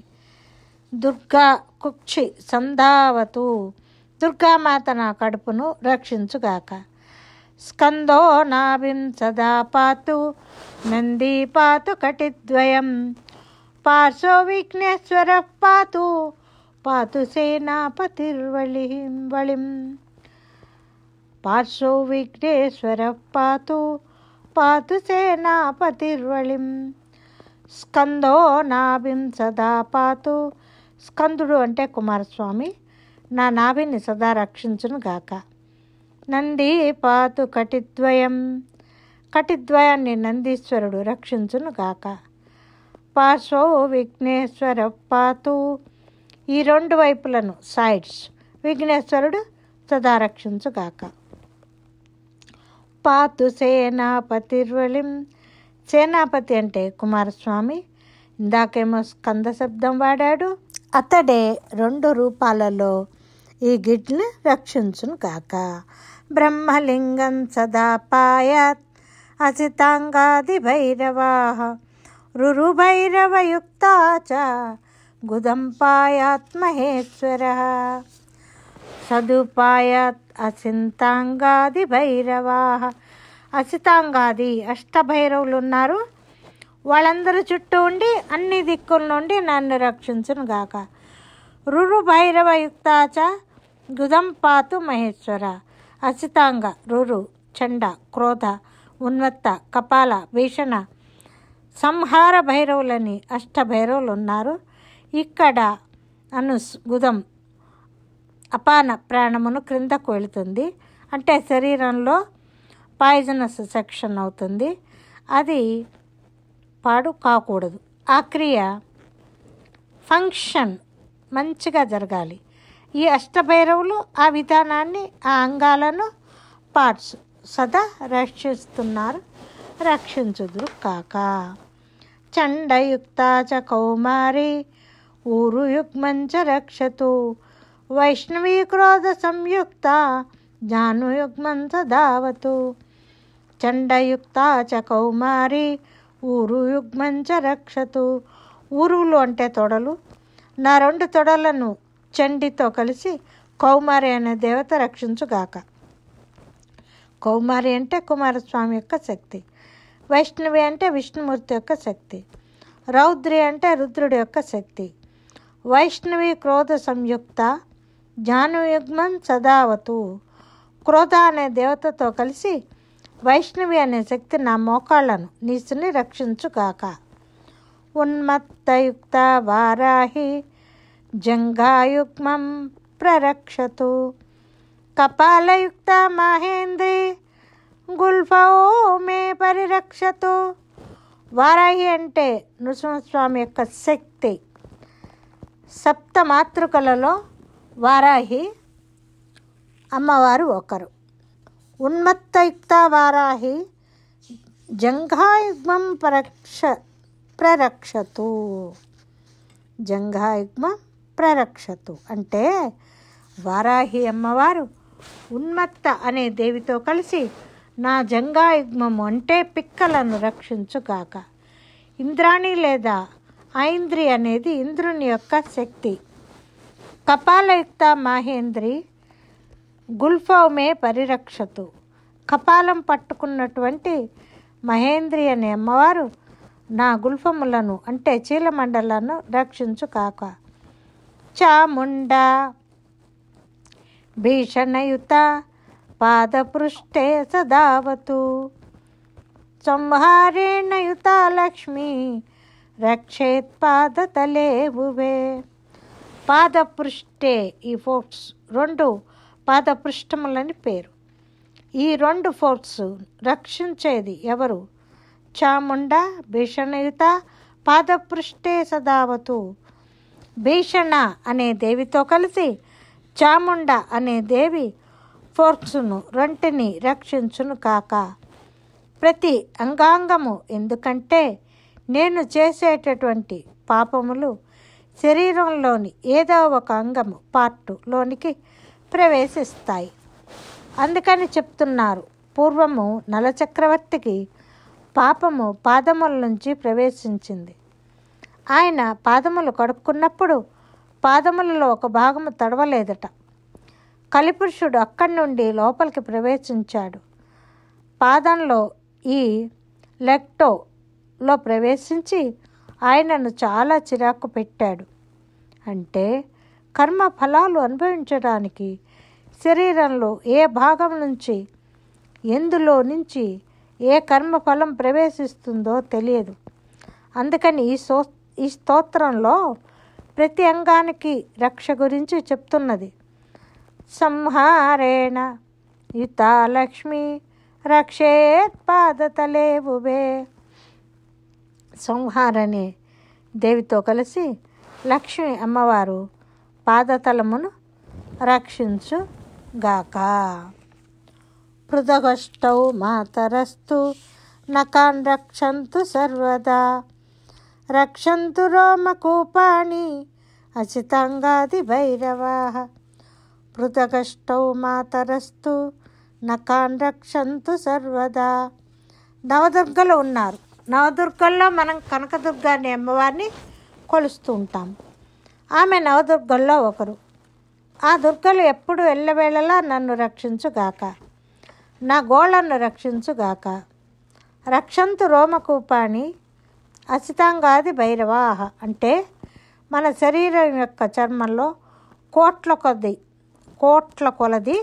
దుర్గా కుక్షి సంధావతు దుర్గామాత నా కడుపును రక్షించుగాక స్కందో నాభిం సదా పాతు నందీ పాతు కటిద్వయం పార్శ్వ విఘ్నేశ్వర పాతు పాతు సేనాపతిర్వళిం పార్శ్వ విఘ్నేశ్వర పాతు పాతు సేనాపతిర్వళిం స్కందో నాభిం సదా పాతు స్కందుడు అంటే కుమారస్వామి నా నాభిని సదా రక్షించును గాక నంది పాతు కటిద్వయం కటిద్వయాన్ని నందీశ్వరుడు రక్షించును గాక పార్శ్వో విఘ్నేశ్వర పాతు ఈ రెండు వైపులను సైడ్స్ విఘ్నేశ్వరుడు సదా రక్షించుగాక పాతు సేనాపతిర్వళిం సేనాపతి అంటే కుమారస్వామి ఇందాకేమో స్కంద శబ్దం వాడాడు అతడే రెండు రూపాలలో ఈ గిడ్ని రక్షించును కాక బ్రహ్మలింగం సదా అసితాంగాది భైరవాహ రురుభైరవయుక్త చ సదుపాయాత్ అసింతాంగాది భైరవా అసితాంగాది అష్టభైరవులు ఉన్నారు వాళ్ళందరి చుట్టూ ఉండి అన్ని దిక్కుల నుండి నన్ను రక్షించును గాక రురు భైరవ యుక్తాచ గుదంపాతు మహేశ్వర అసితాంగ రురు చండ క్రోధ ఉన్మత్త కపాల భీషణ సంహార భైరవులని అష్టభైరవులు ఉన్నారు ఇక్కడ అనుస్ గుదం అపాన ప్రాణమును క్రిందకు వెళుతుంది అంటే శరీరంలో పాయిజనస్ సెక్షన్ అవుతుంది అది పాడు కాకూడదు ఆ క్రియ ఫంక్షన్ మంచిగా జరగాలి ఈ అష్టభైరవులు ఆ విధానాన్ని ఆ అంగాలను పార్ట్స్ సదా రక్షిస్తున్నారు రక్షించుదురు కాక చండయుక్త చ కౌమారి ఊరుయుగ్మంచ రక్షతు క్రోధ సంయుక్త జానుయుగ్మం దావతు చండయుక్త చ కౌమారి ఊరుయుగ్మంచ రక్షతు ఊరువులు అంటే తొడలు నా రెండు తొడలను చండితో కలిసి కౌమారి అనే దేవత రక్షించుగాక కౌమారి అంటే కుమారస్వామి యొక్క శక్తి వైష్ణవి అంటే విష్ణుమూర్తి యొక్క శక్తి రౌద్రి అంటే రుద్రుడి యొక్క శక్తి వైష్ణవి క్రోధ సంయుక్త జానుయుగ్మం సదావతు క్రోధ అనే దేవతతో కలిసి వైష్ణవి అనే శక్తి నా మోకాళ్లను నీసుని రక్షించుగాక ఉన్మత్తయుక్త వారాహి జంగాయుగ్మం ప్రరక్షతు కపాలయుక్త మహేంద్రి గుల్ఫో మే పరిరక్షతో వారాహి అంటే నృసింహస్వామి యొక్క శక్తి సప్త మాతృకలలో వారాహి అమ్మవారు ఒకరు ఉన్మత్తయుక్త వారాహి జంఘాయుగ్మం పరక్ష ప్రరక్షతు జంఘాయుగ్మం ప్రరక్షతు అంటే వారాహి అమ్మవారు ఉన్మత్త అనే దేవితో కలిసి నా జంగాయుగ్మము అంటే పిక్కలను రక్షించుగాక ఇంద్రాణి లేదా ఐంద్రి అనేది ఇంద్రుని యొక్క శక్తి కపాలయుక్త మహేంద్రి గుల్ఫౌమే పరిరక్షతు కపాలం పట్టుకున్నటువంటి మహేంద్రి అనే అమ్మవారు నా గుల్ఫములను అంటే చీలమండలను రక్షించు కాక చాముండ భీషణయుత పాదపృష్ఠే సదావతు సంహారేణ युता लक्ष्मी రక్షేత్ పాదతలేవువే పాదపృష్ఠే ఈ ఫోర్ట్స్ రెండు పాదపృష్ఠములని పేరు ఈ రెండు ఫోర్ట్స్ రక్షించేది ఎవరు చాముండ భీషణయుత పాదపృష్ఠే సదావతు భీషణ అనే దేవితో కలిసి చాముండ అనే దేవి ఫోర్క్స్ను రొంటిని రక్షించును కాక ప్రతి అంగాంగము ఎందుకంటే నేను చేసేటటువంటి పాపములు శరీరంలోని ఏదో ఒక అంగము పార్టులోనికి ప్రవేశిస్తాయి అందుకని చెప్తున్నారు పూర్వము నలచక్రవర్తికి పాపము పాదముల నుంచి ప్రవేశించింది ఆయన పాదములు కడుక్కున్నప్పుడు పాదములలో ఒక భాగము తడవలేదట కలిపురుషుడు అక్కడి నుండి లోపలికి ప్రవేశించాడు పాదంలో ఈ లెక్టోలో ప్రవేశించి ఆయనను చాలా చిరాకు పెట్టాడు అంటే కర్మ ఫలాలు అనుభవించడానికి శరీరంలో ఏ భాగం నుంచి ఎందులో నుంచి ఏ కర్మ ఫలం ప్రవేశిస్తుందో తెలియదు అందుకని ఈ సో ఈ స్తోత్రంలో ప్రతి అంగానికి రక్ష గురించి చెప్తున్నది సంహారేణ యుతాలక్ష్మి లక్ష్మి రక్షేత్పాదతలే ఉబే సంహారనే దేవితో కలిసి లక్ష్మి అమ్మవారు పాదతలమును రక్షించు గాక పృథగష్టౌ మాతరస్తు నకాన్ రక్షంతు సర్వదా రక్షంతు రోమకూపాణి అచితంగాది భైరవా పృథగష్టౌ మాతరస్తు నకాన్ రక్షంతు సర్వదా నవదుర్గలో ఉన్నారు నవదుర్గల్లో మనం కనకదుర్గ అనే అమ్మవారిని కొలుస్తూ ఉంటాం ఆమె నవదుర్గల్లో ఒకరు ఆ దుర్గలు ఎప్పుడు వెళ్ళవేళలా నన్ను రక్షించుగాక నా గోళను రక్షించుగాక రక్షంతు రోమకూపాణి అసితాంగాది భైరవాహ అంటే మన శరీరం యొక్క చర్మంలో కోట్ల కొద్ది కోట్ల కొలది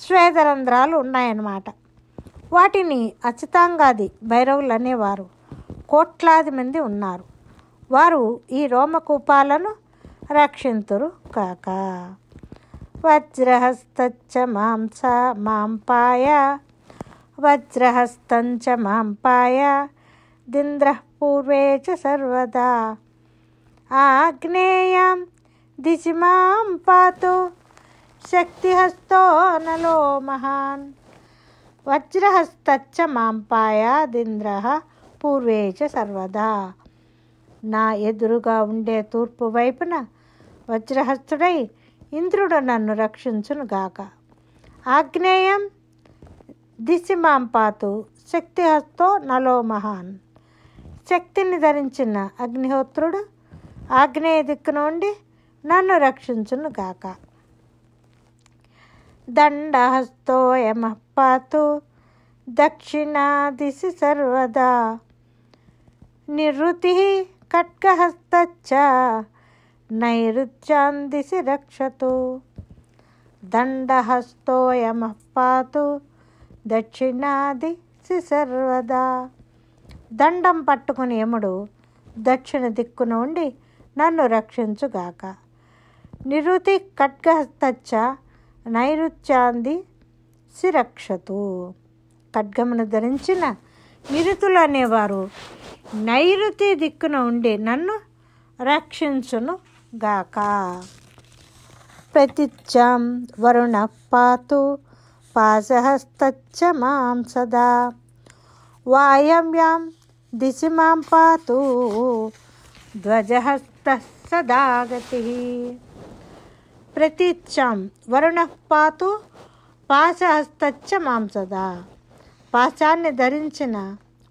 శ్వేతరంధ్రాలు ఉన్నాయన్నమాట వాటిని అచితాంగాది భైరవులు అనేవారు కోట్లాది మంది ఉన్నారు వారు ఈ రోమకూపాలను రక్షింతురు కాక వజ్రహస్తచ్చ మాంస మాంపాయ వజ్రహస్తంచ మాంపాయ దింద్రపూర్వే చ సర్వదా ఆగ్నేయం దిశి పాతో శక్తిహస్తో నలో మహాన్ వజ్రహస్తచ్చ మాంపాయ దింద్ర పూర్వే సర్వదా నా ఎదురుగా ఉండే తూర్పు వైపున వజ్రహస్తుడై ఇంద్రుడు నన్ను రక్షించునుగాక ఆగ్నేయం దిశి మాంపాతు శక్తిహస్తో నలో మహాన్ శక్తిని ధరించిన అగ్నిహోత్రుడు ఆగ్నేయ దిక్కు నుండి నన్ను రక్షించునుగాక దండహస్తోయమపాతు దక్షిణాదిశి సర్వదా నిరుతి ఖడ్గహస్తచ్చ నైరుత్యాం దిశి రక్షతు దండహస్తోయమపాతు దక్షిణాదిశి సర్వదా దండం పట్టుకుని యముడు దక్షిణ దిక్కున ఉండి నన్ను రక్షించుగాక నిరుతి ఖడ్గహస్తచ్చ నైరుత్యాంది సిరక్షతు ఖడ్గమును ధరించిన నిరుతులు అనేవారు నైరుతి దిక్కున ఉండే నన్ను రక్షించును గాక ప్రతిత్యం వరుణ పాతు పాశహస్తచ్చ మాం సదా వాయం యాం దిశి మాం పాతు ధ్వజహస్త సదాగతి ప్రతీచ్ఛాం వరుణ పాతు పాశహస్తచ్చ మాంసదా పాశాన్ని ధరించిన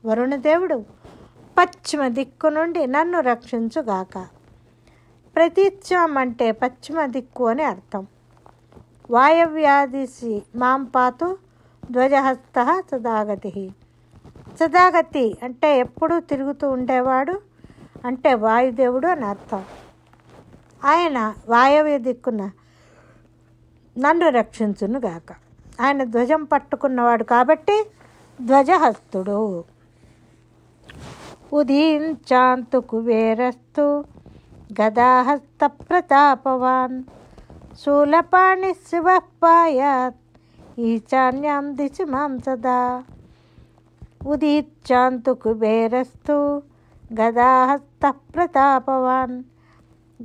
వరుణదేవుడు పశ్చిమ దిక్కు నుండి నన్ను రక్షించుగాక ప్రతీచ్ఛాం అంటే పశ్చిమ దిక్కు అని అర్థం వాయవ్యాధిసి మాం పాతు ధ్వజహస్త సదాగతి సదాగతి అంటే ఎప్పుడూ తిరుగుతూ ఉండేవాడు అంటే వాయుదేవుడు అని అర్థం ఆయన వాయవ్య దిక్కున నన్ను రక్షించునుగాక ఆయన ధ్వజం పట్టుకున్నవాడు కాబట్టి ధ్వజహస్తుడు ఉదీంచాంతు కుబేరస్తు గదాహస్త ప్రతాపవాన్ శూలపాణి శివపాయాత్ ఈశాన్యాం దిశి మాం సదా ఉదీచ్చాంతు కుబేరస్తు గదాహస్త ప్రతాపవాన్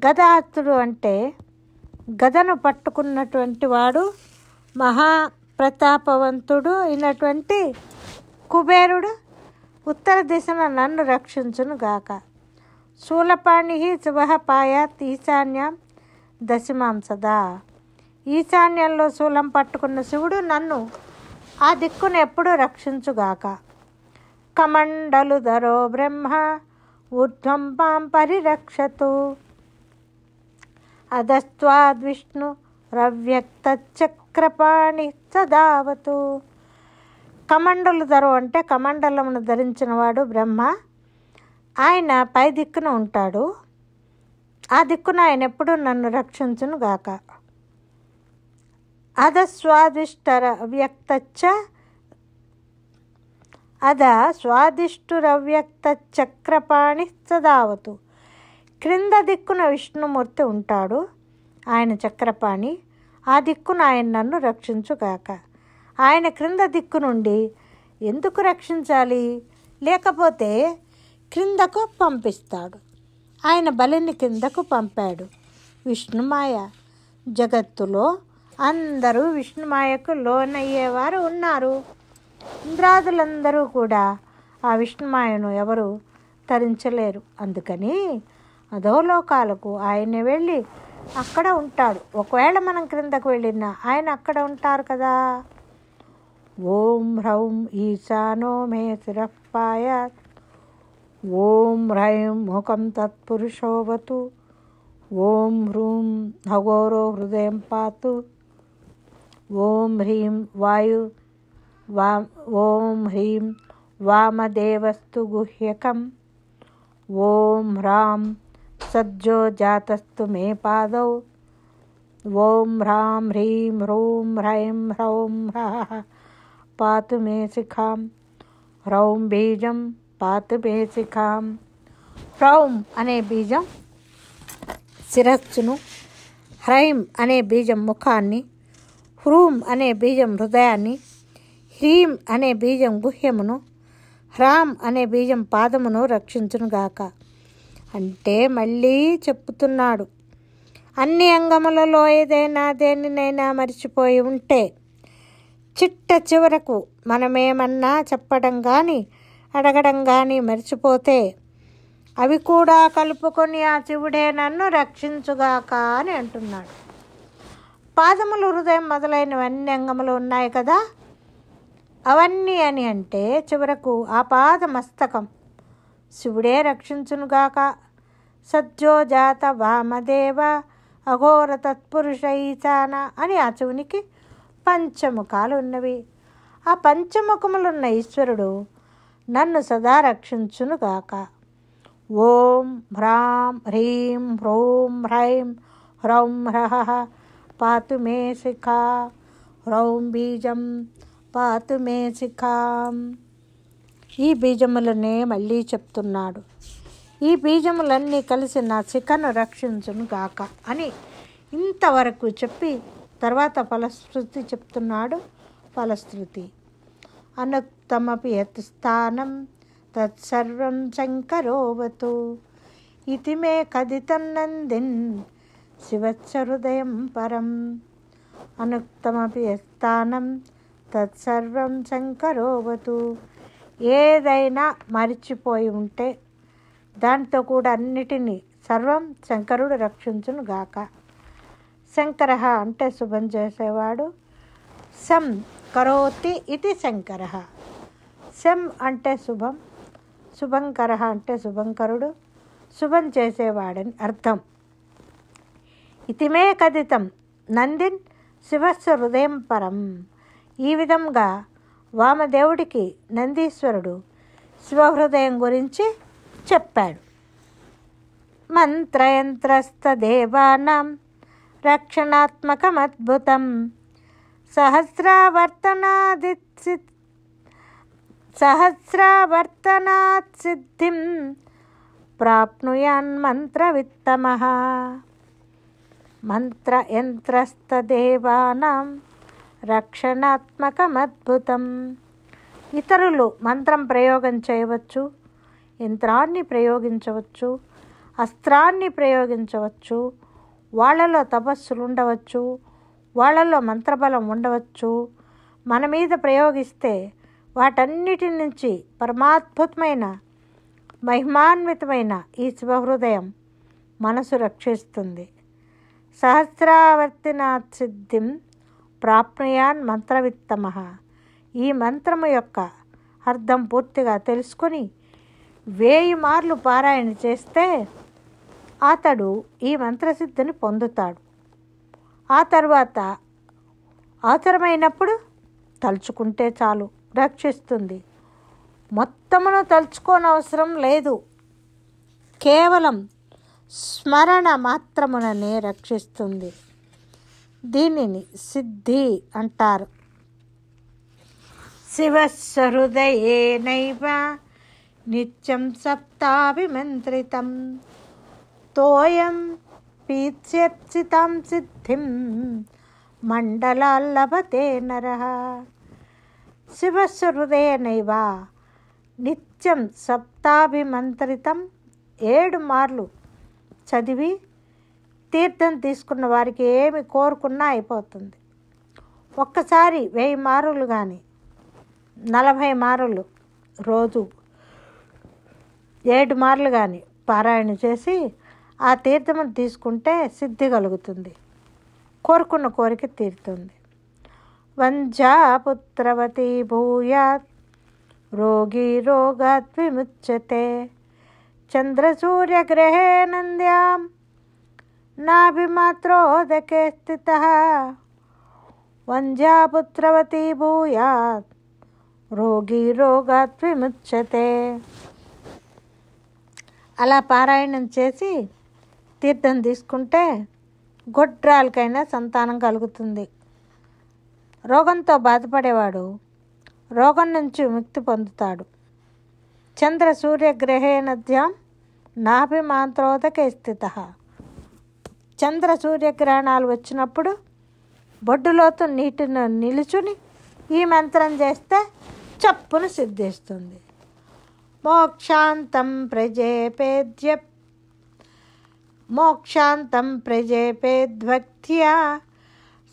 గదాత్తుడు అంటే గదను పట్టుకున్నటువంటి వాడు మహా ప్రతాపవంతుడు అయినటువంటి కుబేరుడు ఉత్తర దిశన నన్ను రక్షించునుగాక శూలపాణి శుభపాయాత్ ఈశాన్యం దశమాం సదా ఈశాన్యంలో శూలం పట్టుకున్న శివుడు నన్ను ఆ దిక్కును ఎప్పుడూ రక్షించుగాక కమండలు ధరో బ్రహ్మ ఊర్ధ్వం పాం పరిరక్షతు అధస్వాద్విష్ణు రవ్యక్తచక్రపాణి సదావతు కమండలు ధరు అంటే కమండలమును ధరించినవాడు బ్రహ్మ ఆయన పై దిక్కున ఉంటాడు ఆ దిక్కున ఆయన ఎప్పుడూ నన్ను రక్షించును గాక అధ స్వాదిష్టర వ్యక్తచ్చ అధ రవ్యక్త చక్రపాణి సదావతు క్రింద దిక్కున విష్ణుమూర్తి ఉంటాడు ఆయన చక్రపాణి ఆ దిక్కున ఆయన నన్ను రక్షించుగాక ఆయన క్రింద దిక్కు నుండి ఎందుకు రక్షించాలి లేకపోతే క్రిందకు పంపిస్తాడు ఆయన బలిని కిందకు పంపాడు విష్ణుమాయ జగత్తులో అందరూ విష్ణుమాయకు లోనయ్యేవారు ఉన్నారు ఇంద్రాదులందరూ కూడా ఆ విష్ణుమాయను ఎవరు తరించలేరు అందుకని అధోలోకాలకు ఆయన్ని వెళ్ళి అక్కడ ఉంటాడు ఒకవేళ మనం క్రిందకు వెళ్ళినా ఆయన అక్కడ ఉంటారు కదా ఓం హ్రౌం ఈశానో మే శిరపాయ ఓం హ్రైం ముఖం తత్పురుషోవతు ఓం హ్రూం హగోరో హృదయం పాతు ఓం హ్రీం వాయు వా ఓం హ్రీం వామదేవస్తు గుహ్యకం ఓం హ్రాం सज्जो जातस्तु मे पादौ ॐ ह्रां ह्रीं ह्रूं ह्रैं ह्रौं ह्राः पातु मे शिखां ह्रौं बीजं पातु मे शिखां ह्रौं అనే బీజం శిరస్సును హ్రైం అనే బీజం ముఖాన్ని హ్రూం అనే బీజం హృదయాన్ని హ్రీం అనే బీజం గుహ్యమును హ్రాం అనే బీజం పాదమును రక్షించునుగాక అంటే మళ్ళీ చెప్పుతున్నాడు అన్ని అంగములలో ఏదైనా దేనినైనా మర్చిపోయి ఉంటే చిట్ట చివరకు మనమేమన్నా చెప్పడం కానీ అడగడం కానీ మర్చిపోతే అవి కూడా కలుపుకొని ఆ శివుడే నన్ను రక్షించుగాక అని అంటున్నాడు పాదములు హృదయం మొదలైనవి అన్ని అంగములు ఉన్నాయి కదా అవన్నీ అని అంటే చివరకు ఆ పాద మస్తకం శివుడే రక్షించునుగాక సజ్జోజాత వామదేవ అఘోర తత్పురుషైచాన అని ఆ చెవునికి పంచముఖాలు ఉన్నవి ఆ పంచముఖములున్న ఈశ్వరుడు నన్ను సదా రక్షించునుగాక ఓం హ్రాం హ్రీం హ్రూం హ్రైం హ్రౌం హ్రహ పాతు మే శిఖా హ్రౌం బీజం పాతు మే శిఖాం ఈ బీజములనే మళ్ళీ చెప్తున్నాడు ఈ బీజములన్నీ కలిసి నా చికను రక్షించును గాక అని ఇంతవరకు చెప్పి తర్వాత ఫలశ్రుతి చెప్తున్నాడు ఫలశ్రుతి అనుక్తమపి యత్ స్థానం తత్సర్వం శంకరోవతు ఇది మే కదితన్నందిన్ శివచ్చహృదయం పరం అనుక్తమపి స్థానం తత్సర్వం శంకరోవతు ఏదైనా మరిచిపోయి ఉంటే దాంతో కూడా అన్నిటినీ సర్వం శంకరుడు రక్షించును గాక శంకర అంటే శుభం చేసేవాడు సం కరోతి ఇది శంకర శం అంటే శుభం శుభంకర అంటే శుభంకరుడు శుభం చేసేవాడని అర్థం ఇతిమే కథితం నందిన్ శివస్సు హృదయం పరం ఈ విధంగా వామదేవుడికి నందీశ్వరుడు శివహృదయం గురించి చెప్పాడు మంత్రయంత్రస్థ దేవానాం రక్షణాత్మకమద్భుతం సహస్రావర్తనాది సహస్రావర్తనాత్ సిద్ధిం ప్రాప్నుయాన్మంత్రవిత్తమ మంత్రయంత్రస్థదేవానాం రక్షణాత్మకమద్భుతం ఇతరులు మంత్రం ప్రయోగం చేయవచ్చు యంత్రాన్ని ప్రయోగించవచ్చు అస్త్రాన్ని ప్రయోగించవచ్చు వాళ్ళలో తపస్సులు ఉండవచ్చు వాళ్ళలో మంత్రబలం ఉండవచ్చు మన మీద ప్రయోగిస్తే వాటన్నిటి నుంచి పరమాద్భుతమైన మహిమాన్వితమైన ఈ శుభహృదయం మనసు రక్షిస్తుంది సహస్రావర్తినాథ్ సిద్ధిం ప్రాప్నుయాన్ మంత్రవిత్తమ ఈ మంత్రము యొక్క అర్థం పూర్తిగా తెలుసుకొని వేయి మార్లు పారాయణ చేస్తే అతడు ఈ మంత్రసిద్ధిని పొందుతాడు ఆ తర్వాత అవసరమైనప్పుడు తలుచుకుంటే చాలు రక్షిస్తుంది మొత్తమును తలుచుకోనవసరం లేదు కేవలం స్మరణ మాత్రముననే రక్షిస్తుంది దీనిని సిద్ధి అంటారు శివ శివస్వహృదయేనైవ नित्यं सप्ताभिमन्त्रितं तोयं पीत्सेप्सितां सिद्धिं मण्डलाल्लभते नरः శివస్వృదయనైవ నిత్యం సప్తాభిమంత్రితం ఏడు మార్లు చదివి తీర్థం తీసుకున్న వారికి ఏమి కోరుకున్నా అయిపోతుంది ఒక్కసారి వెయ్యి మారులు కానీ నలభై మారులు రోజు ఏడు మార్లు కానీ పారాయణ చేసి ఆ తీర్థము తీసుకుంటే సిద్ధి కలుగుతుంది కోరుకున్న కోరిక తీరుతుంది వంజాపుత్రవతి భూయాత్ రోగి రోగాత్ విముచ్యతే చంద్రసూర్యగ్రహే నంద్యాం నాభిమాత్రోదకే స్థిత వంజాపుత్రవతి భూయాత్ రోగి రోగాత్ విముచ్యతే అలా పారాయణం చేసి తీర్థం తీసుకుంటే గొడ్రాలకైనా సంతానం కలుగుతుంది రోగంతో బాధపడేవాడు రోగం నుంచి ముక్తి పొందుతాడు చంద్ర సూర్యగ్రహేణధ్యాం నాభి మాంత్రోదకే స్థిత చంద్ర సూర్యగ్రహణాలు వచ్చినప్పుడు బొడ్డులోతు నీటిని నిలుచుని ఈ మంత్రం చేస్తే చప్పును సిద్ధిస్తుంది मोक्षान्तं प्रजेपेद्य मोक्षान्तं प्रजेपेद्भक्त्या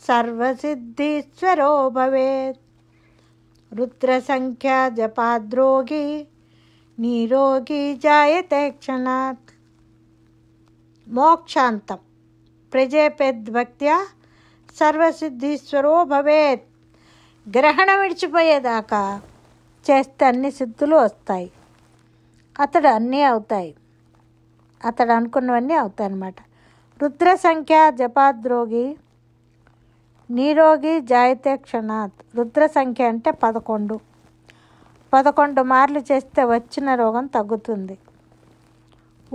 सर्वसिद्धीश्वरो भवेत् रुद्रसङ्ख्या जपाद्रोगी निरोगी जायते क्षणात् मोक्षान्तं ప్రజేపెద్భక్త్యా సర్వసిద్ధీశ్వరో భవేత్ గ్రహణం విడిచిపోయేదాకా చేస్తే అన్ని సిద్ధులు వస్తాయి అతడు అన్నీ అవుతాయి అతడు అనుకున్నవన్నీ అవుతాయి అన్నమాట రుద్ర సంఖ్య జపాద్రోగి నీరోగి జాయితే క్షణాత్ రుద్ర సంఖ్య అంటే పదకొండు పదకొండు మార్లు చేస్తే వచ్చిన రోగం తగ్గుతుంది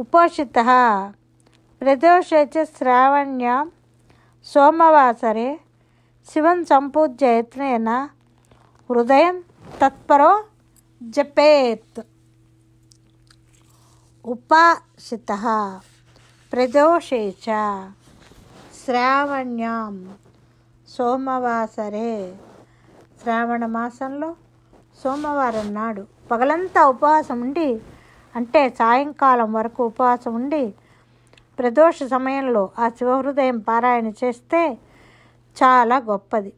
ఉపోషిత ప్రదోషేచ శ్రావణ్య సోమవాసరే శివం సంపూజ్య యత్నేన హృదయం తత్పరో జపేత్ ఉపాసిత ప్రదోషే శ్రావణ్యం శ్రావణ్యాం సోమవాసరే శ్రావణ మాసంలో సోమవారం నాడు పగలంతా ఉపవాసం ఉండి అంటే సాయంకాలం వరకు ఉపవాసం ఉండి ప్రదోష సమయంలో ఆ శివహృదయం పారాయణ చేస్తే చాలా గొప్పది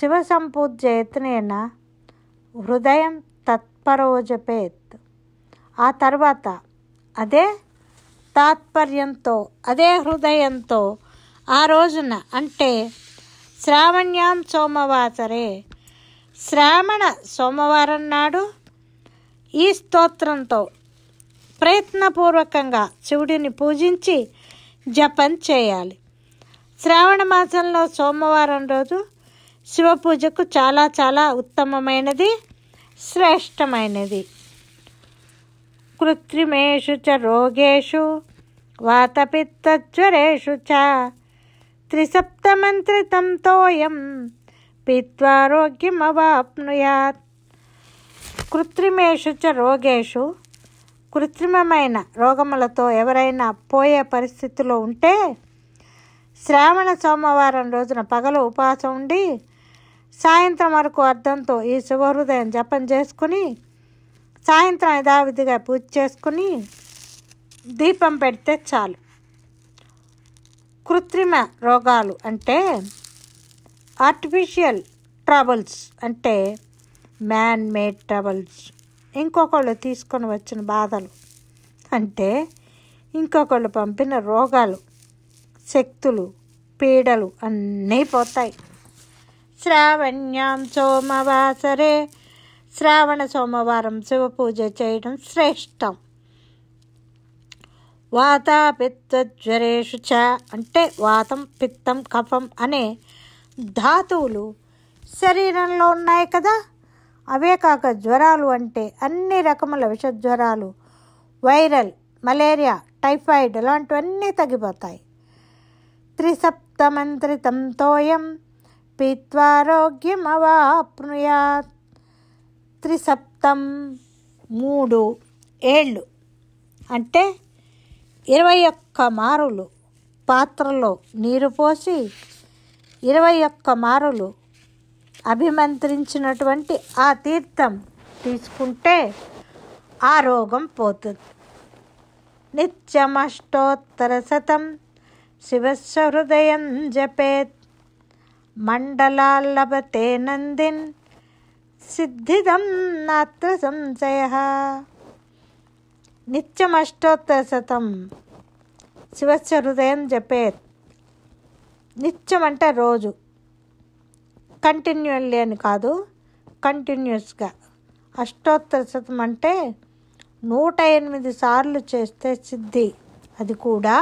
శివ సంపూజ్యయత్నేన హృదయం తత్పరోజపేత్ ఆ తర్వాత అదే తాత్పర్యంతో అదే హృదయంతో ఆ రోజున అంటే శ్రావణ్యాం సోమవాసరే శ్రావణ సోమవారం నాడు ఈ స్తోత్రంతో ప్రయత్నపూర్వకంగా శివుడిని పూజించి జపం చేయాలి శ్రావణ మాసంలో సోమవారం రోజు శివ పూజకు చాలా చాలా ఉత్తమమైనది శ్రేష్టమైనది చ రోగేషు रोगेषु वातपित्तज्वरेषु చ त्रिसप्तमन्त्रितं तोयं పీత్వారోగ్యమవాప్నుయాత్ కృత్రిమేషు చ రోగేషు కృత్రిమమైన రోగములతో ఎవరైనా పోయే పరిస్థితిలో ఉంటే శ్రావణ సోమవారం రోజున పగలు ఉపాసం ఉండి సాయంత్రం వరకు అర్థంతో ఈ శుభహృదయం జపం చేసుకుని సాయంత్రం యథావిధిగా పూజ చేసుకుని దీపం పెడితే చాలు కృత్రిమ రోగాలు అంటే ఆర్టిఫిషియల్ ట్రబుల్స్ అంటే మ్యాన్ మేడ్ ట్రబుల్స్ ఇంకొకళ్ళు తీసుకొని వచ్చిన బాధలు అంటే ఇంకొకళ్ళు పంపిన రోగాలు శక్తులు పీడలు అన్నీ పోతాయి శ్రావణ్యాం సోమవాసరే శ్రావణ సోమవారం శివపూజ చేయడం శ్రేష్టం పిత్త జ్వరేషు చ అంటే వాతం పిత్తం కఫం అనే ధాతువులు శరీరంలో ఉన్నాయి కదా అవే కాక జ్వరాలు అంటే అన్ని రకముల విషజ్వరాలు వైరల్ మలేరియా టైఫాయిడ్ లాంటివన్నీ తగ్గిపోతాయి త్రిసప్తమంత్రితంతోయం పీత్వారోగ్యం అవాప్నుయాత్ త్రిసప్తం మూడు ఏళ్ళు అంటే ఇరవై ఒక్క మారులు పాత్రలో నీరు పోసి ఇరవై ఒక్క మారులు అభిమంత్రించినటువంటి ఆ తీర్థం తీసుకుంటే ఆ రోగం పోతుంది నిత్యమష్టోత్తర శతం శివస్వ జపేత్ మండలాల్లభతే నందిన్ సిద్ధిదం నాత్ర సంశయ నిత్యమష్టోత్తరశతం శివస్య హృదయం జపేత్ నిత్యం అంటే రోజు కంటిన్యూల్లీ అని కాదు కంటిన్యూస్గా అష్టోత్తర శతం అంటే నూట ఎనిమిది సార్లు చేస్తే సిద్ధి అది కూడా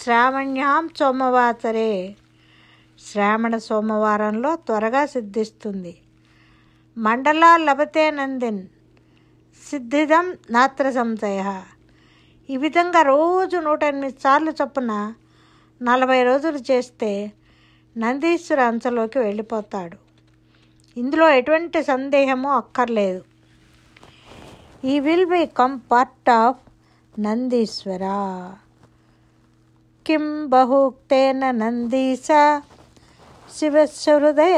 శ్రావణ్యాం సోమవాసరే శ్రావణ సోమవారంలో త్వరగా సిద్ధిస్తుంది మండలా లభతే నందిన్ సిద్ధిదం నాత్ర సంశయ ఈ విధంగా రోజు నూట ఎనిమిది సార్లు చొప్పున నలభై రోజులు చేస్తే నందీశ్వర అంచలోకి వెళ్ళిపోతాడు ఇందులో ఎటువంటి సందేహము అక్కర్లేదు ఈ will become part of Nandishwara కిం బహుక్తేన నందీశ శివ హృదయ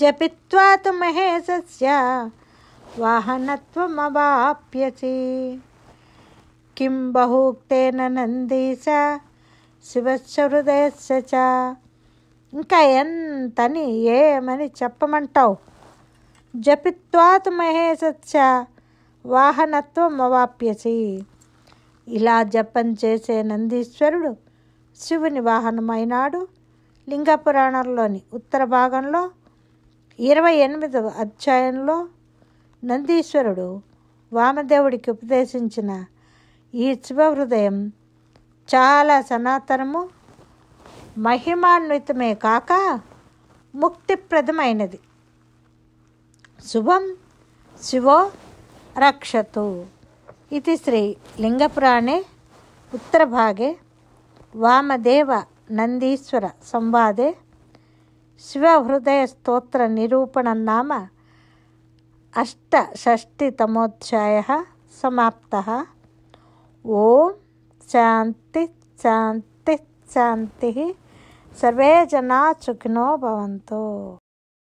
జపిత్వా మహేశస్య వాహనత్వమవాప్యసి కిం బహుక్తేన నందీశ శివస్య హృదయస్య చ ఇంకా ఎంతని ఏమని చెప్పమంటావు జపిత్వాత్ మహేశస్య వాహనత్వం అవాప్యసి ఇలా జపం చేసే నందీశ్వరుడు శివుని వాహనమైనాడు లింగపురాణంలోని ఉత్తర భాగంలో ఇరవై ఎనిమిదవ అధ్యాయంలో నందీశ్వరుడు వామదేవుడికి ఉపదేశించిన ఈ శివ హృదయం చాలా సనాతనము మహిమాన్వితమే కాక ముక్తిప్రదమైనది శుభం శివో రక్షతు ఇది శ్రీ లింగపురాణే ఉత్తరభాగే వామదేవ నందీశ్వర సంవాదే ಶಿವಹೃದಯ ಸ್ತೋತ್ರ ನಿರೂಪಣನಾಮ ತಮೋಧ್ಯಾಯ ಸಮಾಪ್ತ ಓಂ ಶಾಂತಿ ಶಾಂತಿ ಶಾಂತಿ ಸರ್ವೇ ಜನ ಸುಖಿನೋ ಭವಂತು